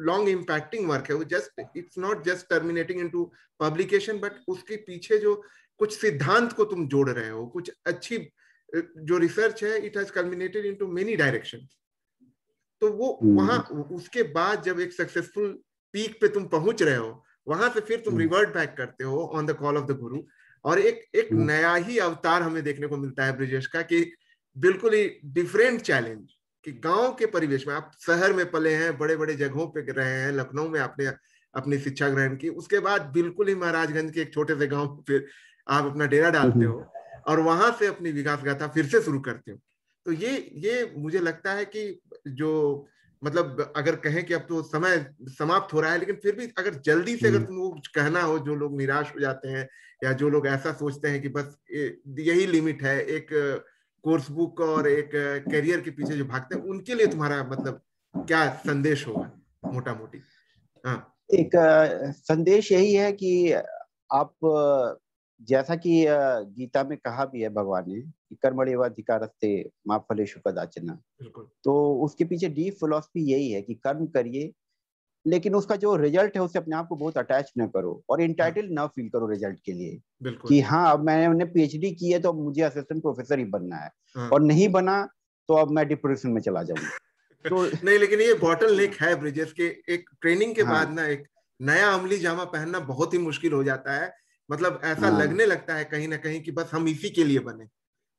लॉन्ग इम्पैक्टिंग वर्क है वो just it's not just terminating into publication but उसके पीछे जो कुछ सिद्धांत को तुम जोड़ रहे हो कुछ अच्छी जो रिसर्च है it has culminated into many direction तो वो हम्म। वहां उसके बाद जब एक सक्सेसफुल पीक पे तुम पहुंच रहे हो वहां से फिर तुम रिवर्ट हम्म। बैक करते हो on the call of the guru और एक एक हम्म। नया ही अवतार हमें देखने को मिलता है ब्रिजेश का कि बिल्कुल ही डिफरेंट चैलेंज कि गांव के परिवेश में आप शहर में पले हैं बड़े बड़े जगहों पे रहे हैं लखनऊ में आपने अपनी शिक्षा ग्रहण की उसके बाद बिल्कुल ही महाराजगंज के एक छोटे से गांव फिर आप अपना डेरा हम्म। डालते हो और वहां से अपनी विकास गाथा फिर से शुरू करते हो तो ये ये मुझे लगता है कि जो मतलब अगर कहें कि अब तो समय समाप्त हो रहा है लेकिन फिर भी अगर जल्दी से अगर हम्म। तुमको कुछ कहना हो जो लोग निराश हो जाते हैं या जो लोग ऐसा सोचते हैं कि बस यही लिमिट है एक कोर्स बुक और एक करियर के पीछे जो भागते हैं उनके लिए तुम्हारा मतलब क्या संदेश होगा मोटा मोटी हाँ एक संदेश यही है कि आप जैसा कि गीता में कहा भी है भगवान ने कर्मण्यवाधिकारस्ते माँ फलेश कदाचन तो उसके पीछे डीप फिलोसफी यही है कि कर्म करिए लेकिन उसका जो रिजल्ट है उससे अपने आप को बहुत अटैच न करो और इंटाइटल ना फील करो रिजल्ट के लिए कि हाँ अब मैंने पीएचडी की है तो अब मुझे असिस्टेंट प्रोफेसर ही बनना है हाँ। और नहीं बना तो अब मैं डिप्रेशन में चला जाऊंगा तो नहीं लेकिन ये बॉटल लेक है ब्रिजेस के एक ट्रेनिंग के हाँ। बाद ना एक नया अमली जामा पहनना बहुत ही मुश्किल हो जाता है मतलब ऐसा हाँ। लगने लगता है कहीं ना कहीं कि बस हम इसी के लिए बने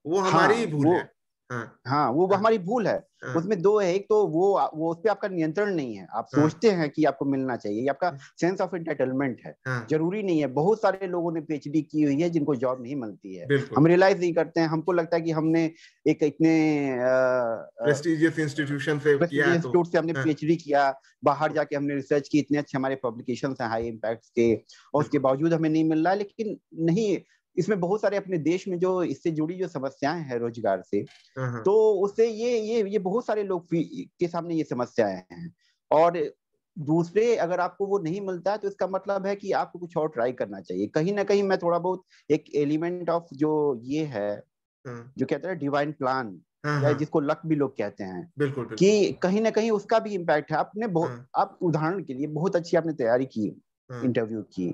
वो हाँ, हमारी हाँ, भूल वो, है हाँ, हाँ वो हाँ, हमारी भूल है हाँ, उसमें दो है एक तो वो वो उस पर आपका नियंत्रण नहीं है आप हाँ, सोचते हैं कि आपको मिलना चाहिए ये आपका सेंस ऑफ इंटरटेनमेंट है हाँ, जरूरी नहीं है बहुत सारे लोगों ने पीएचडी की हुई है जिनको जॉब नहीं मिलती है हम रियलाइज नहीं करते हैं हमको लगता है कि हमने एक इतने प्रेस्टिजियस इंस्टीट्यूशन से इंस्टीट्यूट से हमने पीएचडी हाँ। किया बाहर जाके हमने रिसर्च की इतने अच्छे हमारे पब्लिकेशन है हाई इम्पैक्ट के और उसके बावजूद हमें नहीं मिल रहा है लेकिन नहीं इसमें बहुत सारे अपने देश में जो इससे जुड़ी जो समस्याएं हैं रोजगार से हाँ, हाँ। तो उससे ये ये ये बहुत सारे लोग के सामने ये समस्याएं हैं और दूसरे अगर आपको वो नहीं मिलता है तो इसका मतलब है कि आपको कुछ और ट्राई करना चाहिए कहीं ना कहीं मैं थोड़ा बहुत एक एलिमेंट ऑफ जो ये है हाँ। जो कहते हैं डिवाइन प्लान जिसको लक भी लोग कहते हैं बिल्कुल, बिल्कुल कि कहीं ना कहीं उसका भी इम्पैक्ट है आपने बहुत आप उदाहरण के लिए बहुत अच्छी आपने तैयारी की इंटरव्यू की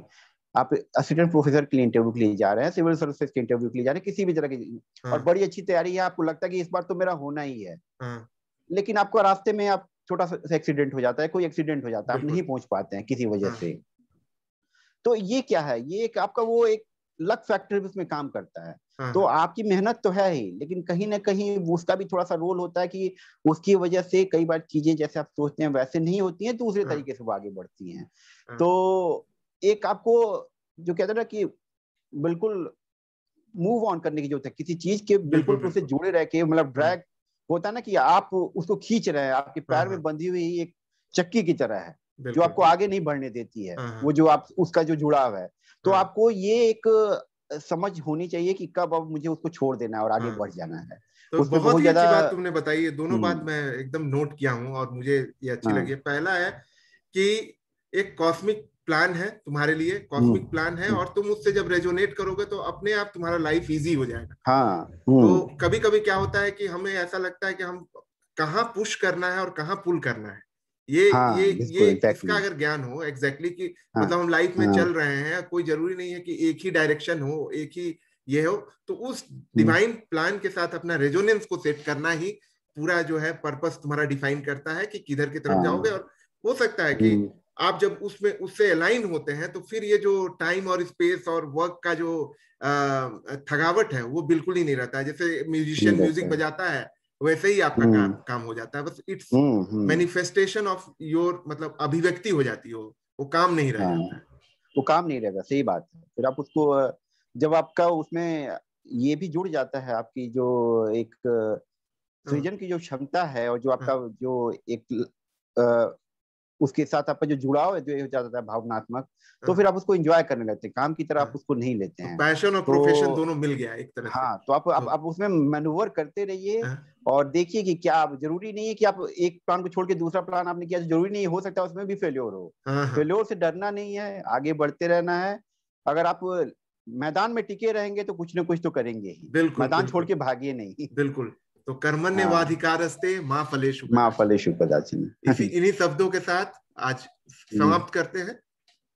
आप असिस्टेंट प्रोफेसर के लिए इंटरव्यू के लिए जा रहे हैं सिविल सर्विसेज के इंटरव्यू के लिए जा रहे हैं किसी भी तरह की हाँ। और बड़ी अच्छी तैयारी है आपको लगता है कि इस बार तो मेरा होना ही है हाँ। लेकिन आपको रास्ते में आप छोटा सा एक्सीडेंट हो जाता है कोई एक्सीडेंट हो जाता है आप नहीं पहुंच पाते हैं किसी वजह हाँ। से तो ये क्या है ये एक आपका वो एक लक फैक्टर भी उसमें काम करता है तो आपकी मेहनत तो है ही लेकिन कहीं ना कहीं उसका भी थोड़ा सा रोल होता है कि उसकी वजह से कई बार चीजें जैसे आप सोचते हैं वैसे नहीं होती हैं दूसरे तरीके से वो आगे बढ़ती हैं तो एक आपको जो कहते हैं ना कि बिल्कुल मूव ऑन करने की जरूरत है किसी चीज के बिल्कुल उससे जुड़े रह के मतलब ड्रैग हाँ। होता है ना कि आप उसको खींच रहे हैं आपके पैर हाँ, में हाँ। बंधी हुई एक चक्की की तरह है जो आपको आगे नहीं बढ़ने देती है वो जो आप उसका जो जुड़ाव है तो आपको ये एक समझ होनी चाहिए कि कब अब मुझे उसको छोड़ देना है और आगे बढ़ जाना है तो बहुत, ही अच्छी बात तुमने बताई है दोनों बात हम्म। मैं एकदम नोट किया हूँ और मुझे ये अच्छी लगी पहला है कि एक कॉस्मिक प्लान है तुम्हारे लिए कॉस्मिक हम्म, प्लान है हम्म। और तुम उससे जब रेजोनेट करोगे तो अपने आप तुम्हारा लाइफ इजी हो जाएगा हाँ तो हम्म। कभी कभी क्या होता है कि हमें ऐसा लगता है कि हम कहाँ पुश करना है और कहाँ पुल करना है ये हाँ, ये ये इसका अगर ज्ञान हो एग्जैक्टली exactly कि हाँ, मतलब हम लाइफ में हाँ, चल रहे हैं कोई जरूरी नहीं है कि एक ही डायरेक्शन हो एक ही ये हो तो उस डिवाइन प्लान के साथ अपना रेजोनेंस को सेट करना ही पूरा जो है पर्पस तुम्हारा डिफाइन करता है कि किधर की तरफ हाँ। जाओगे और हो सकता है कि आप जब उसमें उससे अलाइन होते हैं तो फिर ये जो टाइम और स्पेस और वर्क का जो थकावट है वो बिल्कुल ही नहीं रहता है जैसे म्यूजिशियन म्यूजिक बजाता है वैसे ही आपका हम्म। काम काम हो जाता है बस इट्स मैनिफेस्टेशन ऑफ योर मतलब अभिव्यक्ति हो जाती हो वो काम नहीं रहता है हाँ, वो काम नहीं रहेगा सही बात है फिर आप उसको जब आपका उसमें ये भी जुड़ जाता है आपकी जो एक हाँ। सृजन की जो क्षमता है और जो आपका हाँ। जो एक उसके साथ आपका जो जुड़ाव है जो हो जाता है भावनात्मक तो हाँ। फिर आप उसको एंजॉय करने लगते हैं काम की तरह आप हाँ। उसको नहीं लेते तो हैं पैशन और प्रोफेशन तो दोनों मिल गया एक तरह हाँ तो आप आप, तो उसमें मैनूवर करते रहिए हाँ। और देखिए कि क्या आप जरूरी नहीं है कि आप एक प्लान को छोड़ के दूसरा प्लान आपने किया जरूरी नहीं हो सकता उसमें भी फेल्योर हो फेल्योर से डरना नहीं है आगे बढ़ते रहना है अगर आप मैदान में टिके रहेंगे तो कुछ ना कुछ तो करेंगे ही बिल्कुल मैदान छोड़ के भागिए नहीं बिल्कुल तो कर्मण्यवाधिकार हाँ। माँ फलेशु माँ फलेशु कदाचिन इसी इन्हीं शब्दों के साथ आज समाप्त करते हैं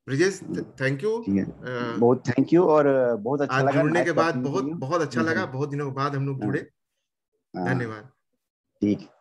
ब्रिजेश थैंक यू बहुत थैंक यू और बहुत अच्छा लगा जुड़ने के बाद बहुत बहुत अच्छा लगा बहुत दिनों के बाद हम लोग हाँ। जुड़े हाँ। धन्यवाद ठीक